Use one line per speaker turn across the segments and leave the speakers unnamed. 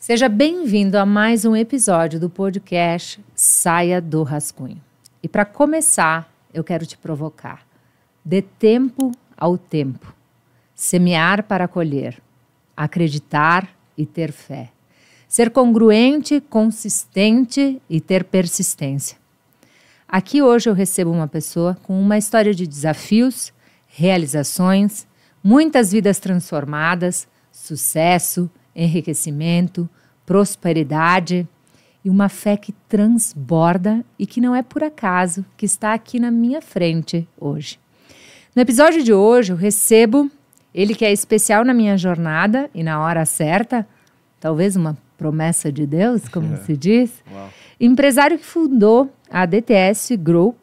Seja bem-vindo a mais um episódio do podcast Saia do Rascunho. E para começar, eu quero te provocar. Dê tempo ao tempo. Semear para colher. Acreditar e ter fé. Ser congruente, consistente e ter persistência. Aqui hoje eu recebo uma pessoa com uma história de desafios, realizações, muitas vidas transformadas, sucesso, enriquecimento, prosperidade e uma fé que transborda e que não é por acaso que está aqui na minha frente hoje. No episódio de hoje, eu recebo ele que é especial na minha jornada e na hora certa, talvez uma promessa de Deus, como é. se diz, Uau. empresário que fundou a DTS Group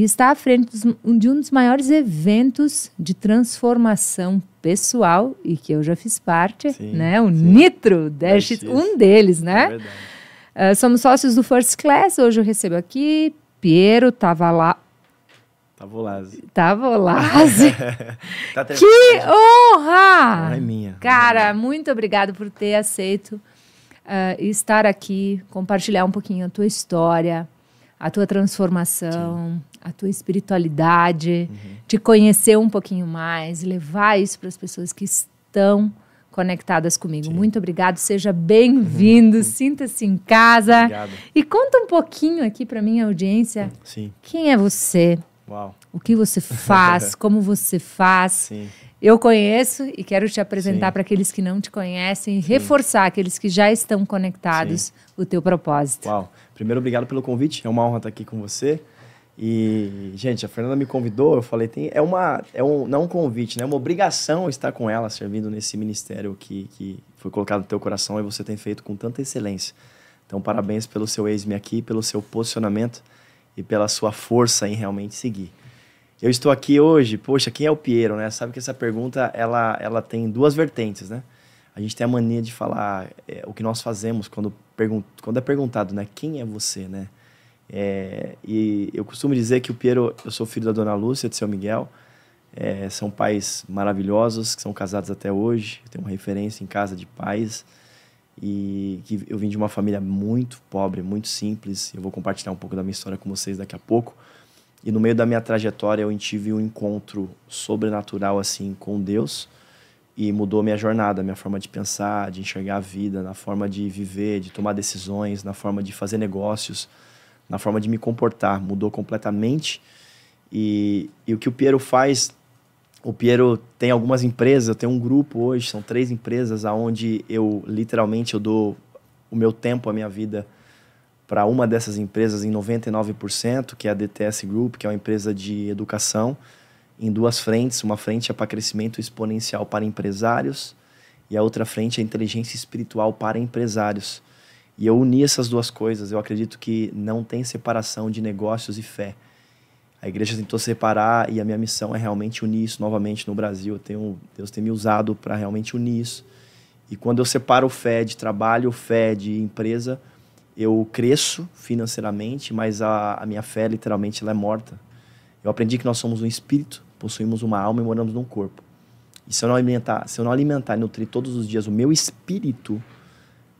e está à frente de um dos maiores eventos de transformação pessoal e que eu já fiz parte, sim, né? O sim. Nitro é Dash, um deles, né? É uh, somos sócios do First Class. Hoje eu recebo aqui Piero tava lá. Tavolazzi. Tavolazzi.
tá que honra! honra é minha.
É Cara, muito obrigado por ter aceito uh, estar aqui, compartilhar um pouquinho a tua história, a tua transformação, Sim. a tua espiritualidade, uhum. te conhecer um pouquinho mais, levar isso para as pessoas que estão conectadas comigo. Sim. Muito obrigado, seja bem-vindo, uhum. sinta-se em casa. Obrigado. E conta um pouquinho aqui para minha audiência. Sim. Quem é você? Uau. O que você faz, como você faz. Sim eu conheço e quero te apresentar para aqueles que não te conhecem e reforçar aqueles que já estão conectados Sim.
o teu propósito. Uau. Primeiro, obrigado pelo convite. É uma honra estar aqui com você. E, gente, a Fernanda me convidou, eu falei, tem, é uma, é um, não é um convite, né? É uma obrigação estar com ela, servindo nesse ministério que, que foi colocado no teu coração e você tem feito com tanta excelência. Então, parabéns pelo seu ex-me aqui, pelo seu posicionamento e pela sua força em realmente seguir eu estou aqui hoje, poxa, quem é o Piero, né? Sabe que essa pergunta, ela, ela tem duas vertentes, né? A gente tem a mania de falar é, o que nós fazemos quando, quando é perguntado, né? Quem é você, né? É, e eu costumo dizer que o Piero, eu sou filho da Dona Lúcia de Seu Miguel, é, são pais maravilhosos, que são casados até hoje, eu tenho uma referência em casa de pais, e que eu vim de uma família muito pobre, muito simples, eu vou compartilhar um pouco da minha história com vocês daqui a pouco, e no meio da minha trajetória eu tive um encontro sobrenatural assim com Deus e mudou minha jornada, minha forma de pensar, de enxergar a vida, na forma de viver, de tomar decisões, na forma de fazer negócios, na forma de me comportar, mudou completamente. E, e o que o Piero faz, o Piero tem algumas empresas, eu tenho um grupo hoje, são três empresas aonde eu literalmente eu dou o meu tempo, a minha vida para uma dessas empresas em 99%, que é a DTS Group, que é uma empresa de educação, em duas frentes. Uma frente é para crescimento exponencial para empresários e a outra frente é inteligência espiritual para empresários. E eu uni essas duas coisas. Eu acredito que não tem separação de negócios e fé. A igreja tentou separar e a minha missão é realmente unir isso novamente no Brasil. Eu tenho, Deus tem me usado para realmente unir isso. E quando eu separo fé de trabalho, fé de empresa, eu cresço financeiramente, mas a, a, minha fé literalmente ela é morta. Eu aprendi que nós somos um espírito, possuímos uma alma e moramos num corpo. E se eu não alimentar, se eu não alimentar e nutrir todos os dias o meu espírito,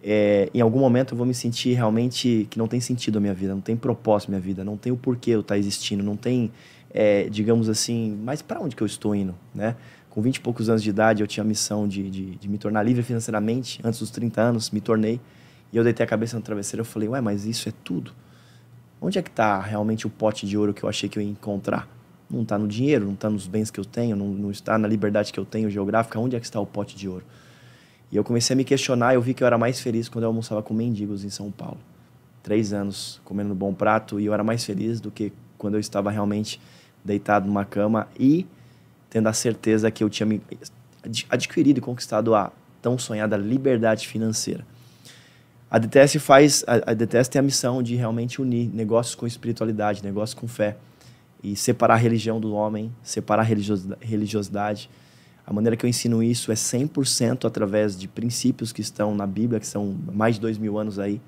é, em algum momento eu vou me sentir realmente que não tem sentido a minha vida, não tem propósito a minha vida, não tem o porquê eu estar existindo, não tem, é, digamos assim, mas para onde que eu estou indo, né? Com 20 e poucos anos de idade eu tinha a missão de, de, de me tornar livre financeiramente, antes dos 30 anos me tornei. E eu deitei a cabeça no travesseiro e falei, ué, mas isso é tudo? Onde é que está realmente o pote de ouro que eu achei que eu ia encontrar? Não está no dinheiro, não está nos bens que eu tenho, não, não está na liberdade que eu tenho geográfica. Onde é que está o pote de ouro? E eu comecei a me questionar. Eu vi que eu era mais feliz quando eu almoçava com mendigos em São Paulo. Três anos comendo bom prato e eu era mais feliz do que quando eu estava realmente deitado numa cama e tendo a certeza que eu tinha adquirido e conquistado a tão sonhada liberdade financeira. A DTS faz, a, a DTS tem a missão de realmente unir negócios com espiritualidade, negócios com fé e separar a religião do homem, separar a religiosidade. A maneira que eu ensino isso é 100% através de princípios que estão na Bíblia, que são mais de dois mil anos aí,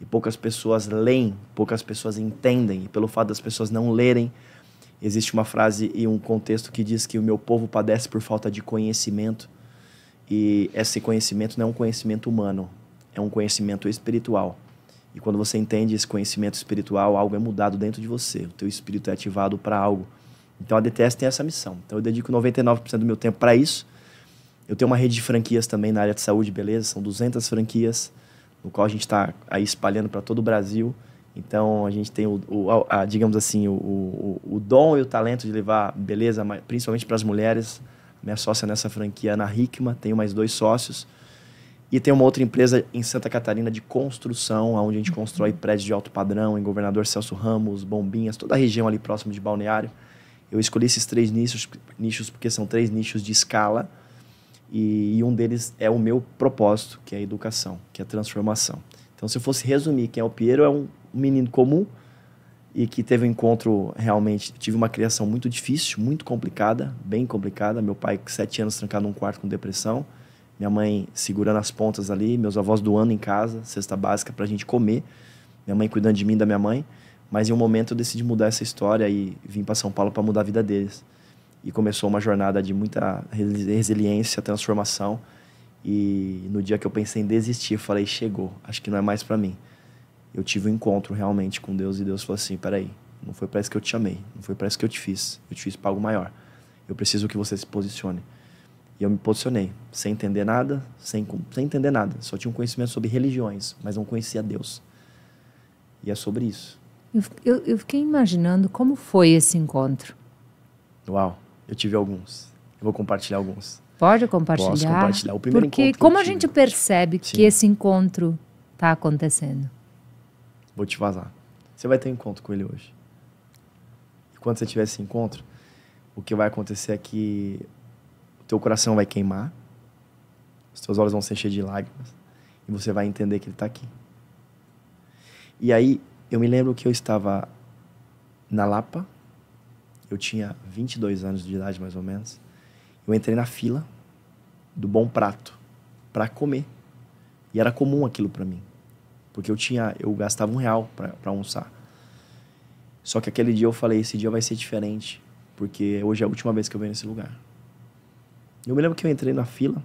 e poucas pessoas leem, poucas pessoas entendem, e pelo fato das pessoas não lerem, existe uma frase e um contexto que diz que o meu povo padece por falta de conhecimento, e esse conhecimento não é um conhecimento humano, é um conhecimento espiritual. E quando você entende esse conhecimento espiritual, algo é mudado dentro de você. O teu espírito é ativado para algo. Então a DTS tem essa missão. Então eu dedico 99% do meu tempo para isso. Eu tenho uma rede de franquias também na área de saúde, beleza? São 200 franquias, no qual a gente está aí espalhando para todo o Brasil. Então a gente tem o, o a, digamos assim, o, o, o, dom e o talento de levar beleza, principalmente para as mulheres. Minha sócia nessa franquia, é Ana Hickman, tenho mais dois sócios. E tem uma outra empresa em Santa Catarina de construção, onde a gente constrói prédios de alto padrão, em Governador Celso Ramos, Bombinhas, toda a região ali próximo de Balneário. Eu escolhi esses três nichos, nichos porque são três nichos de escala e, e um deles é o meu propósito, que é a educação, que é a transformação. Então, se eu fosse resumir quem é o Piero, é um menino comum e que teve um encontro realmente. Tive uma criação muito difícil, muito complicada, bem complicada. Meu pai, sete anos trancado num quarto com depressão minha mãe segurando as pontas ali, meus avós doando em casa, cesta básica para a gente comer, minha mãe cuidando de mim, da minha mãe. Mas em um momento eu decidi mudar essa história e vim para São Paulo para mudar a vida deles. E começou uma jornada de muita resiliência, transformação. E no dia que eu pensei em desistir, eu falei: chegou, acho que não é mais para mim. Eu tive um encontro realmente com Deus e Deus falou assim: peraí, não foi para isso que eu te chamei, não foi para isso que eu te fiz, eu te fiz para algo maior. Eu preciso que você se posicione. E eu me posicionei, sem entender nada, sem, sem entender nada. Só tinha um conhecimento sobre religiões, mas não conhecia Deus. E é sobre isso.
Eu, eu, eu fiquei imaginando como foi esse encontro.
Uau, eu tive alguns. Eu vou compartilhar alguns. Pode compartilhar. Posso compartilhar. O primeiro Porque encontro
como a gente percebe Sim. que esse encontro está acontecendo?
Vou te vazar. Você vai ter um encontro com ele hoje. E quando você tiver esse encontro, o que vai acontecer é que teu coração vai queimar, os teus olhos vão se encher de lágrimas e você vai entender que ele está aqui. E aí, eu me lembro que eu estava na Lapa, eu tinha 22 anos de idade mais ou menos. Eu entrei na fila do Bom Prato para comer. E era comum aquilo para mim, porque eu tinha, eu gastava um real para almoçar. Só que aquele dia eu falei, esse dia vai ser diferente, porque hoje é a última vez que eu venho nesse lugar. Eu me lembro que eu entrei na fila,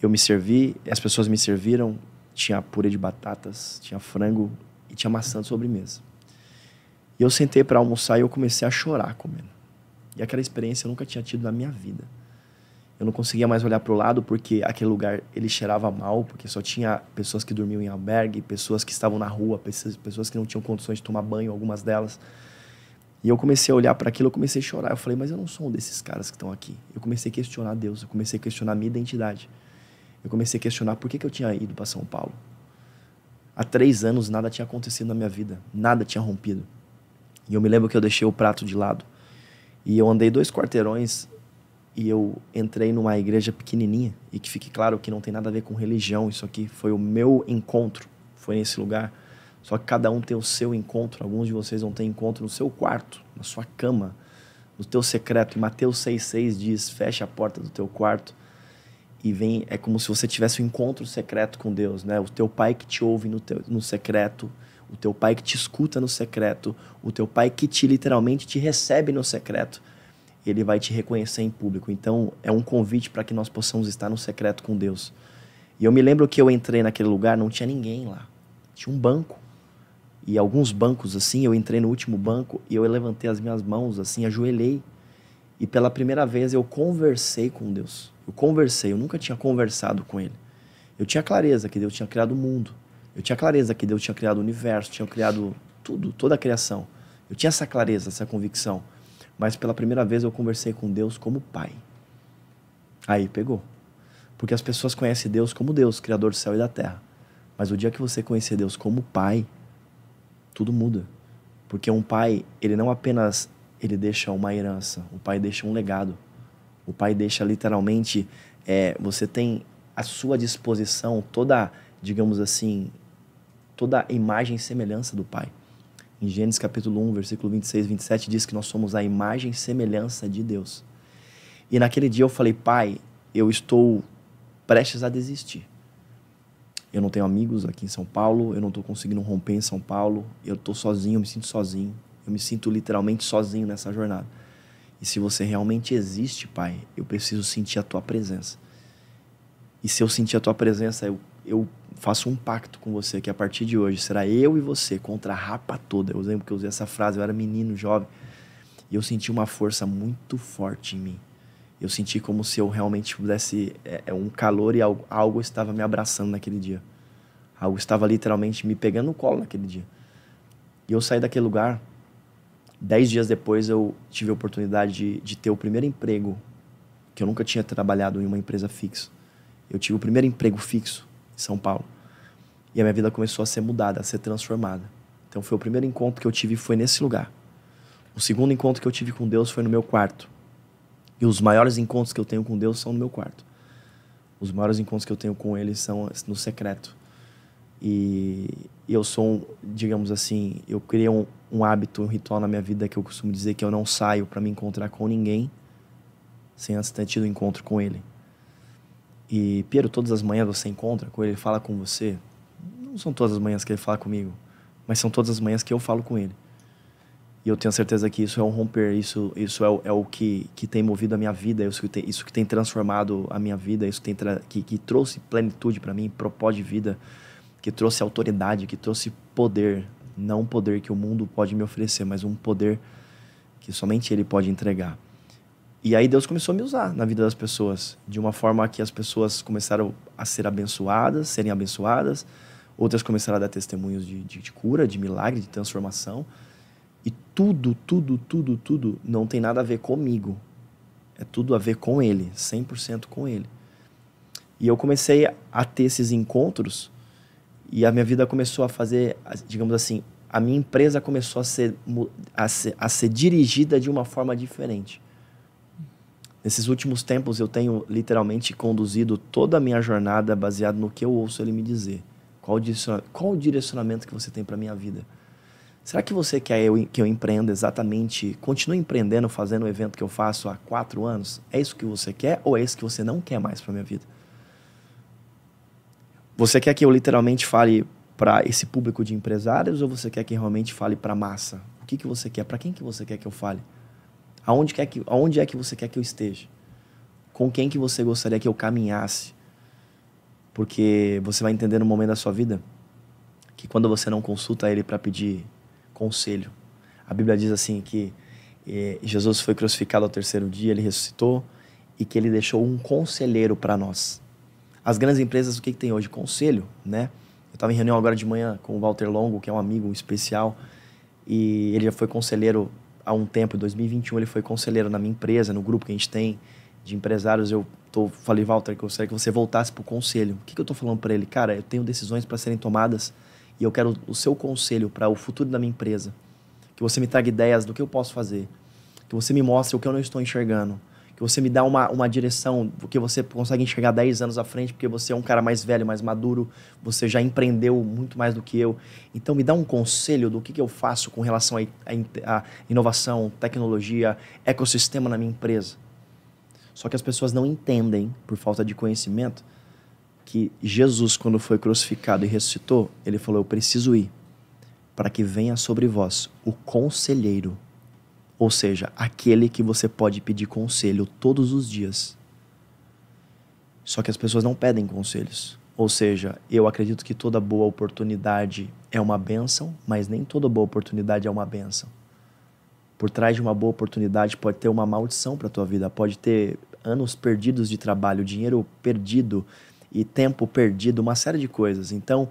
eu me servi, as pessoas me serviram, tinha purê de batatas, tinha frango e tinha maçã de sobremesa. E eu sentei para almoçar e eu comecei a chorar comendo. E aquela experiência eu nunca tinha tido na minha vida. Eu não conseguia mais olhar para o lado porque aquele lugar ele cheirava mal, porque só tinha pessoas que dormiam em albergue, pessoas que estavam na rua, pessoas que não tinham condições de tomar banho, algumas delas. E eu comecei a olhar para aquilo, eu comecei a chorar. Eu falei, mas eu não sou um desses caras que estão aqui. Eu comecei a questionar Deus, eu comecei a questionar a minha identidade. Eu comecei a questionar por que, que eu tinha ido para São Paulo. Há três anos nada tinha acontecido na minha vida, nada tinha rompido. E eu me lembro que eu deixei o prato de lado. E eu andei dois quarteirões e eu entrei numa igreja pequenininha. E que fique claro que não tem nada a ver com religião, isso aqui foi o meu encontro, foi nesse lugar. Só que cada um tem o seu encontro. Alguns de vocês vão ter encontro no seu quarto, na sua cama, no teu secreto. E Mateus 6,6 diz: fecha a porta do teu quarto e vem. É como se você tivesse um encontro secreto com Deus, né? O teu pai que te ouve no, teu, no secreto, o teu pai que te escuta no secreto, o teu pai que te literalmente te recebe no secreto. Ele vai te reconhecer em público. Então é um convite para que nós possamos estar no secreto com Deus. E eu me lembro que eu entrei naquele lugar, não tinha ninguém lá. Tinha um banco e alguns bancos, assim, eu entrei no último banco e eu levantei as minhas mãos, assim, ajoelhei. E pela primeira vez eu conversei com Deus. Eu conversei, eu nunca tinha conversado com Ele. Eu tinha clareza que Deus tinha criado o mundo. Eu tinha clareza que Deus tinha criado o universo, tinha criado tudo, toda a criação. Eu tinha essa clareza, essa convicção. Mas pela primeira vez eu conversei com Deus como Pai. Aí pegou. Porque as pessoas conhecem Deus como Deus, Criador do céu e da terra. Mas o dia que você conhecer Deus como Pai, tudo muda. Porque um pai, ele não apenas ele deixa uma herança, o pai deixa um legado. O pai deixa literalmente, é, você tem à sua disposição toda, digamos assim, toda a imagem e semelhança do pai. Em Gênesis capítulo 1, versículo 26 e 27 diz que nós somos a imagem e semelhança de Deus. E naquele dia eu falei, pai, eu estou prestes a desistir. Eu não tenho amigos aqui em São Paulo, eu não estou conseguindo romper em São Paulo, eu estou sozinho, eu me sinto sozinho. Eu me sinto literalmente sozinho nessa jornada. E se você realmente existe, Pai, eu preciso sentir a tua presença. E se eu sentir a tua presença, eu, eu faço um pacto com você que a partir de hoje será eu e você contra a rapa toda. Eu lembro que eu usei essa frase, eu era menino, jovem, e eu senti uma força muito forte em mim eu senti como se eu realmente pudesse é, é, um calor e algo, algo, estava me abraçando naquele dia. Algo estava literalmente me pegando no colo naquele dia. E eu saí daquele lugar. Dez dias depois eu tive a oportunidade de, de ter o primeiro emprego que eu nunca tinha trabalhado em uma empresa fixa. Eu tive o primeiro emprego fixo em São Paulo. E a minha vida começou a ser mudada, a ser transformada. Então foi o primeiro encontro que eu tive foi nesse lugar. O segundo encontro que eu tive com Deus foi no meu quarto e os maiores encontros que eu tenho com Deus são no meu quarto. Os maiores encontros que eu tenho com Ele são no secreto. E eu sou, um, digamos assim, eu criei um, um, hábito, um ritual na minha vida que eu costumo dizer que eu não saio para me encontrar com ninguém sem antes ter tido um encontro com Ele. E, Piero, todas as manhãs você encontra com Ele, ele fala com você. Não são todas as manhãs que Ele fala comigo, mas são todas as manhãs que eu falo com Ele. E eu tenho certeza que isso é um romper, isso, isso é, o, é o que, que tem movido a minha vida, isso que tem, isso que tem transformado a minha vida, isso que, tem que, que trouxe plenitude para mim, propósito de vida, que trouxe autoridade, que trouxe poder. Não um poder que o mundo pode me oferecer, mas um poder que somente Ele pode entregar. E aí Deus começou a me usar na vida das pessoas, de uma forma que as pessoas começaram a ser abençoadas, serem abençoadas, outras começaram a dar testemunhos de, de, de cura, de milagre, de transformação. E tudo, tudo, tudo, tudo não tem nada a ver comigo. É tudo a ver com ele, 100% com ele. E eu comecei a ter esses encontros e a minha vida começou a fazer, digamos assim, a minha empresa começou a ser, a ser, a ser dirigida de uma forma diferente. Nesses últimos tempos, eu tenho literalmente conduzido toda a minha jornada baseado no que eu ouço ele me dizer. Qual o, qual o direcionamento que você tem para minha vida? Será que você quer eu, que eu empreenda exatamente, continue empreendendo, fazendo o evento que eu faço há quatro anos? É isso que você quer ou é isso que você não quer mais para minha vida? Você quer que eu literalmente fale para esse público de empresários ou você quer que eu realmente fale para massa? O que, que você quer? Para quem que você quer que eu fale? Aonde, quer que, aonde é que você quer que eu esteja? Com quem que você gostaria que eu caminhasse? Porque você vai entender no momento da sua vida que quando você não consulta ele para pedir conselho. A Bíblia diz assim que eh, Jesus foi crucificado ao terceiro dia, ele ressuscitou e que ele deixou um conselheiro para nós. As grandes empresas, o que, que tem hoje? Conselho, né? Eu estava em reunião agora de manhã com o Walter Longo, que é um amigo especial, e ele já foi conselheiro há um tempo, em 2021 ele foi conselheiro na minha empresa, no grupo que a gente tem de empresários. Eu tô, falei, Walter, que eu gostaria que você voltasse para o conselho. O que, que eu estou falando para ele? Cara, eu tenho decisões para serem tomadas e eu quero o seu conselho para o futuro da minha empresa. Que você me traga ideias do que eu posso fazer. Que você me mostre o que eu não estou enxergando. Que você me dá uma, uma direção, porque você consegue enxergar 10 anos à frente, porque você é um cara mais velho, mais maduro, você já empreendeu muito mais do que eu. Então, me dá um conselho do que, que eu faço com relação à inovação, tecnologia, ecossistema na minha empresa. Só que as pessoas não entendem, por falta de conhecimento, que Jesus, quando foi crucificado e ressuscitou, ele falou: Eu preciso ir para que venha sobre vós o conselheiro, ou seja, aquele que você pode pedir conselho todos os dias. Só que as pessoas não pedem conselhos. Ou seja, eu acredito que toda boa oportunidade é uma bênção, mas nem toda boa oportunidade é uma bênção. Por trás de uma boa oportunidade pode ter uma maldição para tua vida, pode ter anos perdidos de trabalho, dinheiro perdido, e tempo perdido, uma série de coisas. Então,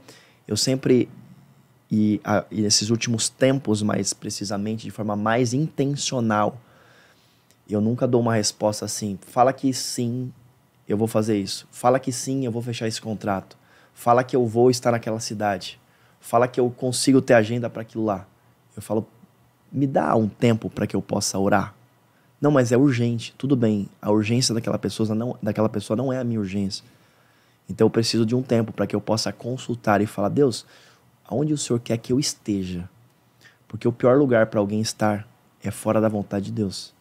eu sempre, e, a, e nesses últimos tempos mais precisamente, de forma mais intencional, eu nunca dou uma resposta assim, fala que sim, eu vou fazer isso. Fala que sim, eu vou fechar esse contrato. Fala que eu vou estar naquela cidade. Fala que eu consigo ter agenda para aquilo lá. Eu falo, me dá um tempo para que eu possa orar. Não, mas é urgente. Tudo bem, a urgência daquela pessoa não, daquela pessoa não é a minha urgência. Então eu preciso de um tempo para que eu possa consultar e falar: Deus, aonde o Senhor quer que eu esteja? Porque o pior lugar para alguém estar é fora da vontade de Deus.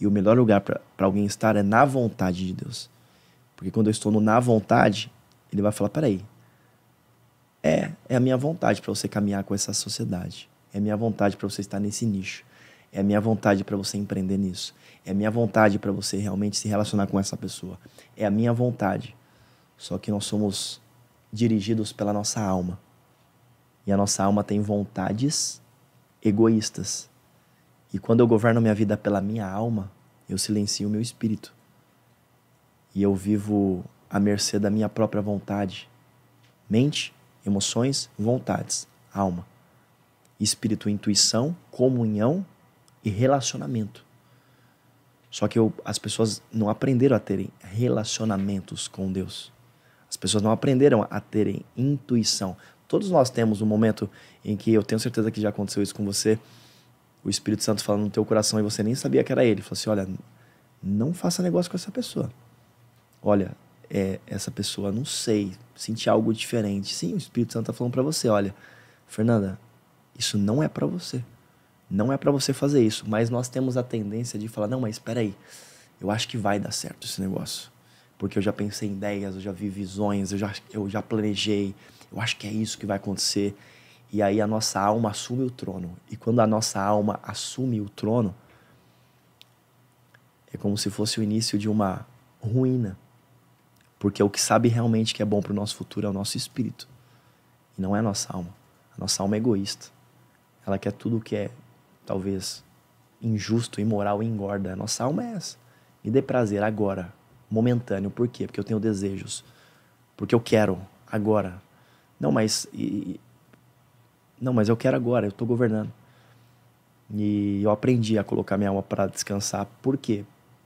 E o melhor lugar para alguém estar é na vontade de Deus. Porque quando eu estou no na vontade, ele vai falar: peraí, é, é a minha vontade para você caminhar com essa sociedade. É a minha vontade para você estar nesse nicho. É a minha vontade para você empreender nisso. É a minha vontade para você realmente se relacionar com essa pessoa. É a minha vontade. Só que nós somos dirigidos pela nossa alma. E a nossa alma tem vontades egoístas. E quando eu governo minha vida pela minha alma, eu silencio o meu espírito. E eu vivo à mercê da minha própria vontade. Mente, emoções, vontades, alma. Espírito, intuição, comunhão e relacionamento. Só que eu, as pessoas não aprenderam a terem relacionamentos com Deus pessoas não aprenderam a terem intuição. Todos nós temos um momento em que eu tenho certeza que já aconteceu isso com você, o Espírito Santo falando no teu coração e você nem sabia que era ele. Falou assim: olha, não faça negócio com essa pessoa. Olha, é, essa pessoa, não sei, senti algo diferente. Sim, o Espírito Santo está falando para você: olha, Fernanda, isso não é para você. Não é para você fazer isso. Mas nós temos a tendência de falar: não, mas espera aí, eu acho que vai dar certo esse negócio porque eu já pensei em ideias, eu já vi visões, eu já, eu já planejei, eu acho que é isso que vai acontecer. E aí a nossa alma assume o trono. E quando a nossa alma assume o trono, é como se fosse o início de uma ruína. Porque o que sabe realmente que é bom para o nosso futuro é o nosso espírito. E não é a nossa alma. A nossa alma é egoísta. Ela quer tudo o que é, talvez, injusto, imoral e engorda. A nossa alma é essa. Me dê prazer agora, momentâneo. Por quê? Porque eu tenho desejos. Porque eu quero agora. Não, mas e, não, mas eu quero agora, eu estou governando. E eu aprendi a colocar minha alma para descansar. Por quê?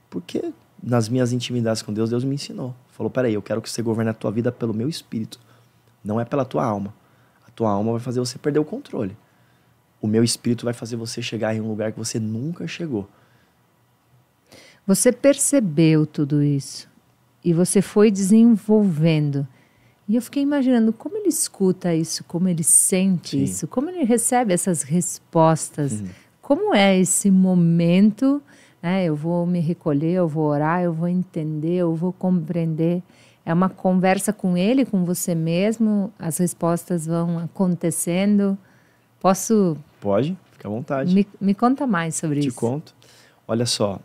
Porque nas minhas intimidades com Deus, Deus me ensinou. Falou: peraí, eu quero que você governe a tua vida pelo meu espírito, não é pela tua alma. A tua alma vai fazer você perder o controle. O meu espírito vai fazer você chegar
em um lugar que você nunca chegou. Você percebeu tudo isso e você foi desenvolvendo. E eu fiquei imaginando como ele escuta isso, como ele sente Sim. isso, como ele recebe essas respostas, uhum. como é esse momento. Né? Eu vou me recolher, eu vou orar, eu vou entender, eu vou compreender. É uma conversa com ele, com você mesmo. As respostas vão acontecendo. Posso?
Pode, fica à vontade. Me, me conta mais sobre Te isso. Te conto. Olha só,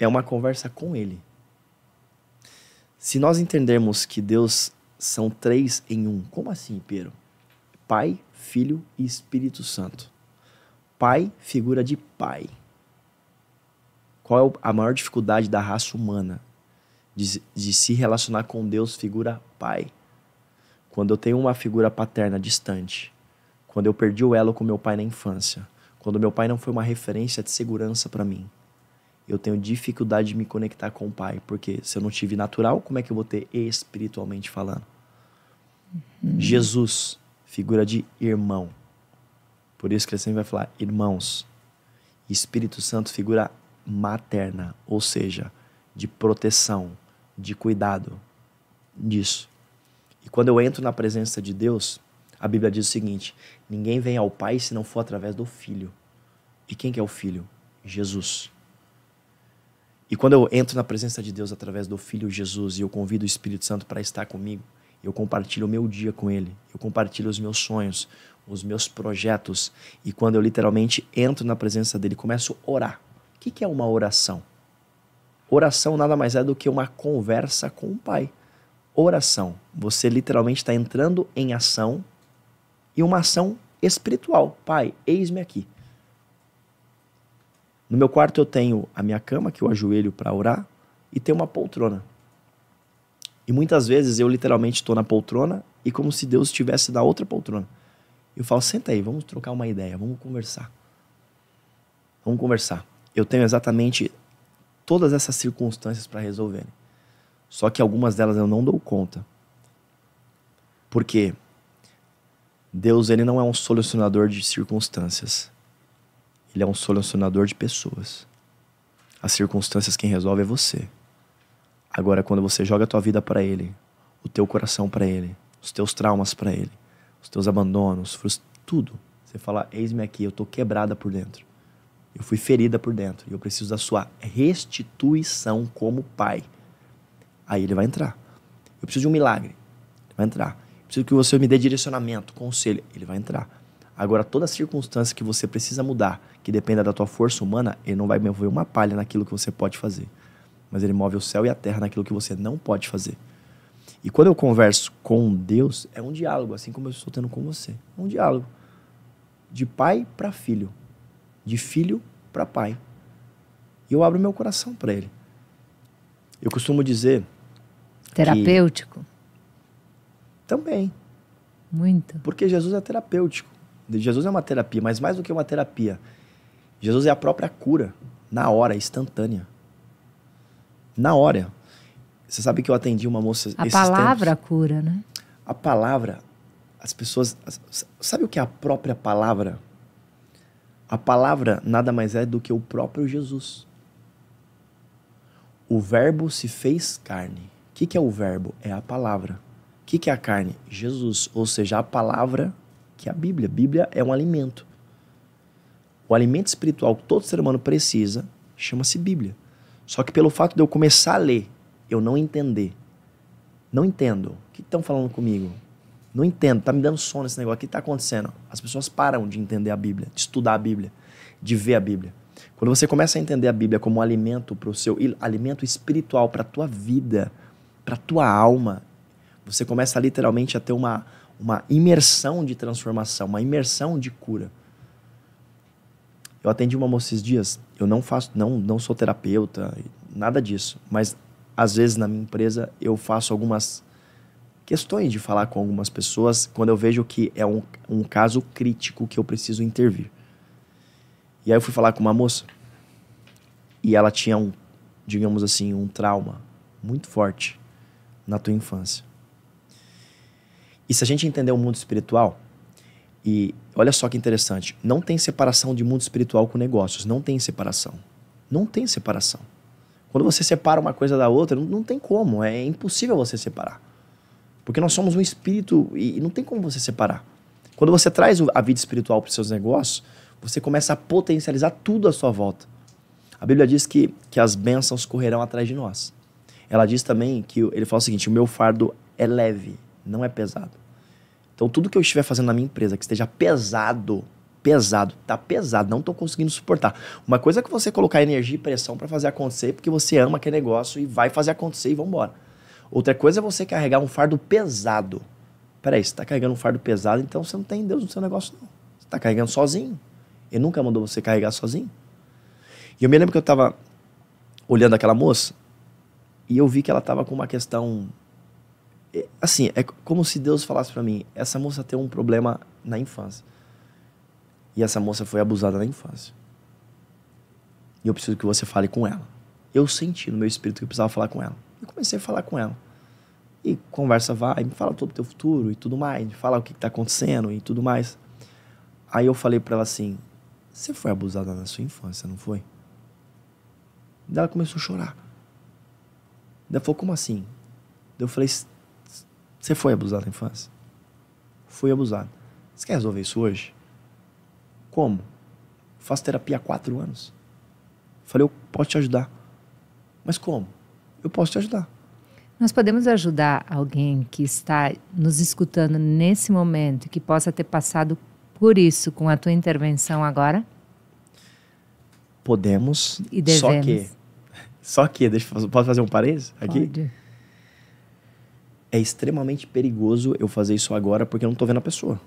é uma conversa com Ele. Se nós entendermos que Deus são três em um, como assim, Pedro? Pai, Filho e Espírito Santo. Pai, figura de pai. Qual é a maior dificuldade da raça humana? De, de se relacionar com Deus, figura pai. Quando eu tenho uma figura paterna distante, quando eu perdi o elo com meu pai na infância, quando meu pai não foi uma referência de segurança para mim, eu tenho dificuldade de me conectar com o Pai, porque se eu não tive natural, como é que eu vou ter espiritualmente falando? Uhum. Jesus, figura de irmão. Por isso que ele sempre vai falar irmãos. Espírito Santo, figura materna, ou seja, de proteção, de cuidado disso. E quando eu entro na presença de Deus, a Bíblia diz o seguinte: ninguém vem ao Pai se não for através do Filho. E quem que é o Filho? Jesus. E quando eu entro na presença de Deus através do Filho Jesus e eu convido o Espírito Santo para estar comigo, eu compartilho o meu dia com Ele, eu compartilho os meus sonhos, os meus projetos. E quando eu literalmente entro na presença dele, começo a orar. O que, que é uma oração? Oração nada mais é do que uma conversa com o Pai. Oração. Você literalmente está entrando em ação e uma ação espiritual. Pai, eis-me aqui. No meu quarto eu tenho a minha cama, que eu ajoelho para orar, e tem uma poltrona. E muitas vezes eu literalmente estou na poltrona e como se Deus estivesse na outra poltrona. Eu falo, senta aí, vamos trocar uma ideia, vamos conversar. Vamos conversar. Eu tenho exatamente todas essas circunstâncias para resolver. Só que algumas delas eu não dou conta. Porque Deus ele não é um solucionador de circunstâncias. Ele é um solucionador de pessoas. As circunstâncias quem resolve é você. Agora, quando você joga a tua vida para Ele, o teu coração para Ele, os teus traumas para Ele, os teus abandonos, tudo, você fala: Eis-me aqui, eu estou quebrada por dentro. Eu fui ferida por dentro e eu preciso da sua restituição como pai. Aí ele vai entrar. Eu preciso de um milagre. Ele vai entrar. Eu preciso que você me dê direcionamento, conselho. Ele vai entrar. Agora, toda circunstância que você precisa mudar, que dependa da tua força humana, ele não vai mover uma palha naquilo que você pode fazer. Mas ele move o céu e a terra naquilo que você não pode fazer. E quando eu converso com Deus, é um diálogo, assim como eu estou tendo com você. É um diálogo. De pai para filho. De filho para pai. E eu abro meu coração para ele. Eu costumo dizer.
Terapêutico? Que... Também. Muito.
Porque Jesus é terapêutico. Jesus é uma terapia, mas mais do que uma terapia, Jesus é a própria cura, na hora, instantânea. Na hora. Você sabe que eu atendi uma moça. A palavra
tempos. cura, né?
A palavra. As pessoas. Sabe o que é a própria palavra? A palavra nada mais é do que o próprio Jesus. O Verbo se fez carne. O que, que é o Verbo? É a palavra. O que, que é a carne? Jesus. Ou seja, a palavra que é a Bíblia. A Bíblia é um alimento. O alimento espiritual que todo ser humano precisa chama-se Bíblia. Só que pelo fato de eu começar a ler, eu não entender. Não entendo. O que estão falando comigo? Não entendo. Tá me dando sono esse negócio. O que está acontecendo? As pessoas param de entender a Bíblia, de estudar a Bíblia, de ver a Bíblia. Quando você começa a entender a Bíblia como um alimento para o seu alimento espiritual para a tua vida, para a tua alma, você começa literalmente a ter uma uma imersão de transformação, uma imersão de cura. Eu atendi uma moça esses dias, eu não faço, não, não sou terapeuta, nada disso, mas às vezes na minha empresa eu faço algumas questões de falar com algumas pessoas quando eu vejo que é um, um caso crítico que eu preciso intervir. E aí eu fui falar com uma moça e ela tinha um, digamos assim, um trauma muito forte na tua infância. E se a gente entender o mundo espiritual, e olha só que interessante, não tem separação de mundo espiritual com negócios, não tem separação. Não tem separação. Quando você separa uma coisa da outra, não, não tem como, é impossível você separar. Porque nós somos um espírito e, não tem como você separar. Quando você traz a vida espiritual para os seus negócios, você começa a potencializar tudo à sua volta. A Bíblia diz que, que as bênçãos correrão atrás de nós. Ela diz também que ele fala o seguinte: o meu fardo é leve, não é pesado. Então, tudo que eu estiver fazendo na minha empresa que esteja pesado, pesado, tá pesado, não tô conseguindo suportar. Uma coisa é que você colocar energia e pressão para fazer acontecer, porque você ama aquele negócio e vai fazer acontecer e vambora. Outra coisa é você carregar um fardo pesado. Peraí, você tá carregando um fardo pesado, então você não tem Deus no seu negócio, não. Você tá carregando sozinho. Ele nunca mandou você carregar sozinho. E eu me lembro que eu tava olhando aquela moça e eu vi que ela tava com uma questão é, assim, é como se Deus falasse para mim: essa moça tem um problema na infância. E essa moça foi abusada na infância. E eu preciso que você fale com ela. Eu senti no meu espírito que eu precisava falar com ela. E comecei a falar com ela. E conversa vai, me fala todo o teu futuro e tudo mais, me fala o que está acontecendo e tudo mais. Aí eu falei para ela assim: Você foi abusada na sua infância, não foi? Daí ela começou a chorar. ela falou: Como assim? Daí eu falei: você foi abusado na infância? Fui abusado. Você quer resolver isso hoje? Como? faço terapia há quatro anos. Falei, eu posso te ajudar. Mas como? Eu posso te ajudar.
Nós podemos ajudar alguém que está nos escutando nesse momento, que possa ter passado por isso com a tua intervenção agora?
Podemos. E devemos. Só que, só que, deixa, posso fazer um parênteses aqui? Pode é extremamente perigoso eu fazer isso agora porque eu não estou vendo a pessoa.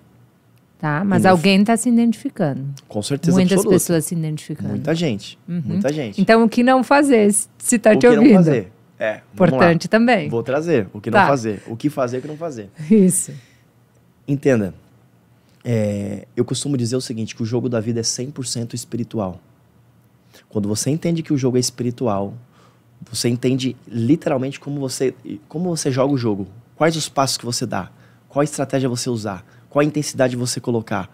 Tá, mas alguém está se identificando. Com certeza Muitas absoluta. pessoas se identificando. Muita gente, uhum. muita gente. Então, o que não fazer se está te ouvindo? O que não fazer,
é. Importante também. Vou trazer, o que tá. não fazer, o que fazer e o que não fazer. Isso. Entenda, é, eu costumo dizer o seguinte, que o jogo da vida é 100% espiritual. Quando você entende que o jogo é espiritual, você entende literalmente como você, como você joga o jogo, quais os passos que você dá, qual estratégia você usar, qual a intensidade você colocar,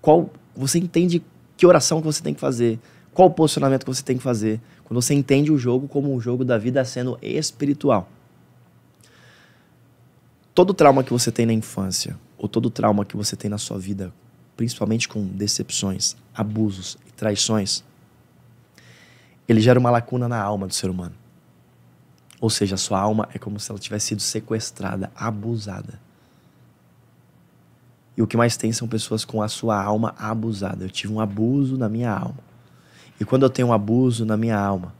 qual você entende que oração que você tem que fazer, qual o posicionamento que você tem que fazer, quando você entende o jogo como um jogo da vida sendo espiritual. Todo trauma que você tem na infância, ou todo trauma que você tem na sua vida, principalmente com decepções, abusos e traições, ele gera uma lacuna na alma do ser humano. Ou seja, a sua alma é como se ela tivesse sido sequestrada, abusada. E o que mais tem são pessoas com a sua alma abusada. Eu tive um abuso na minha alma. E quando eu tenho um abuso na minha alma,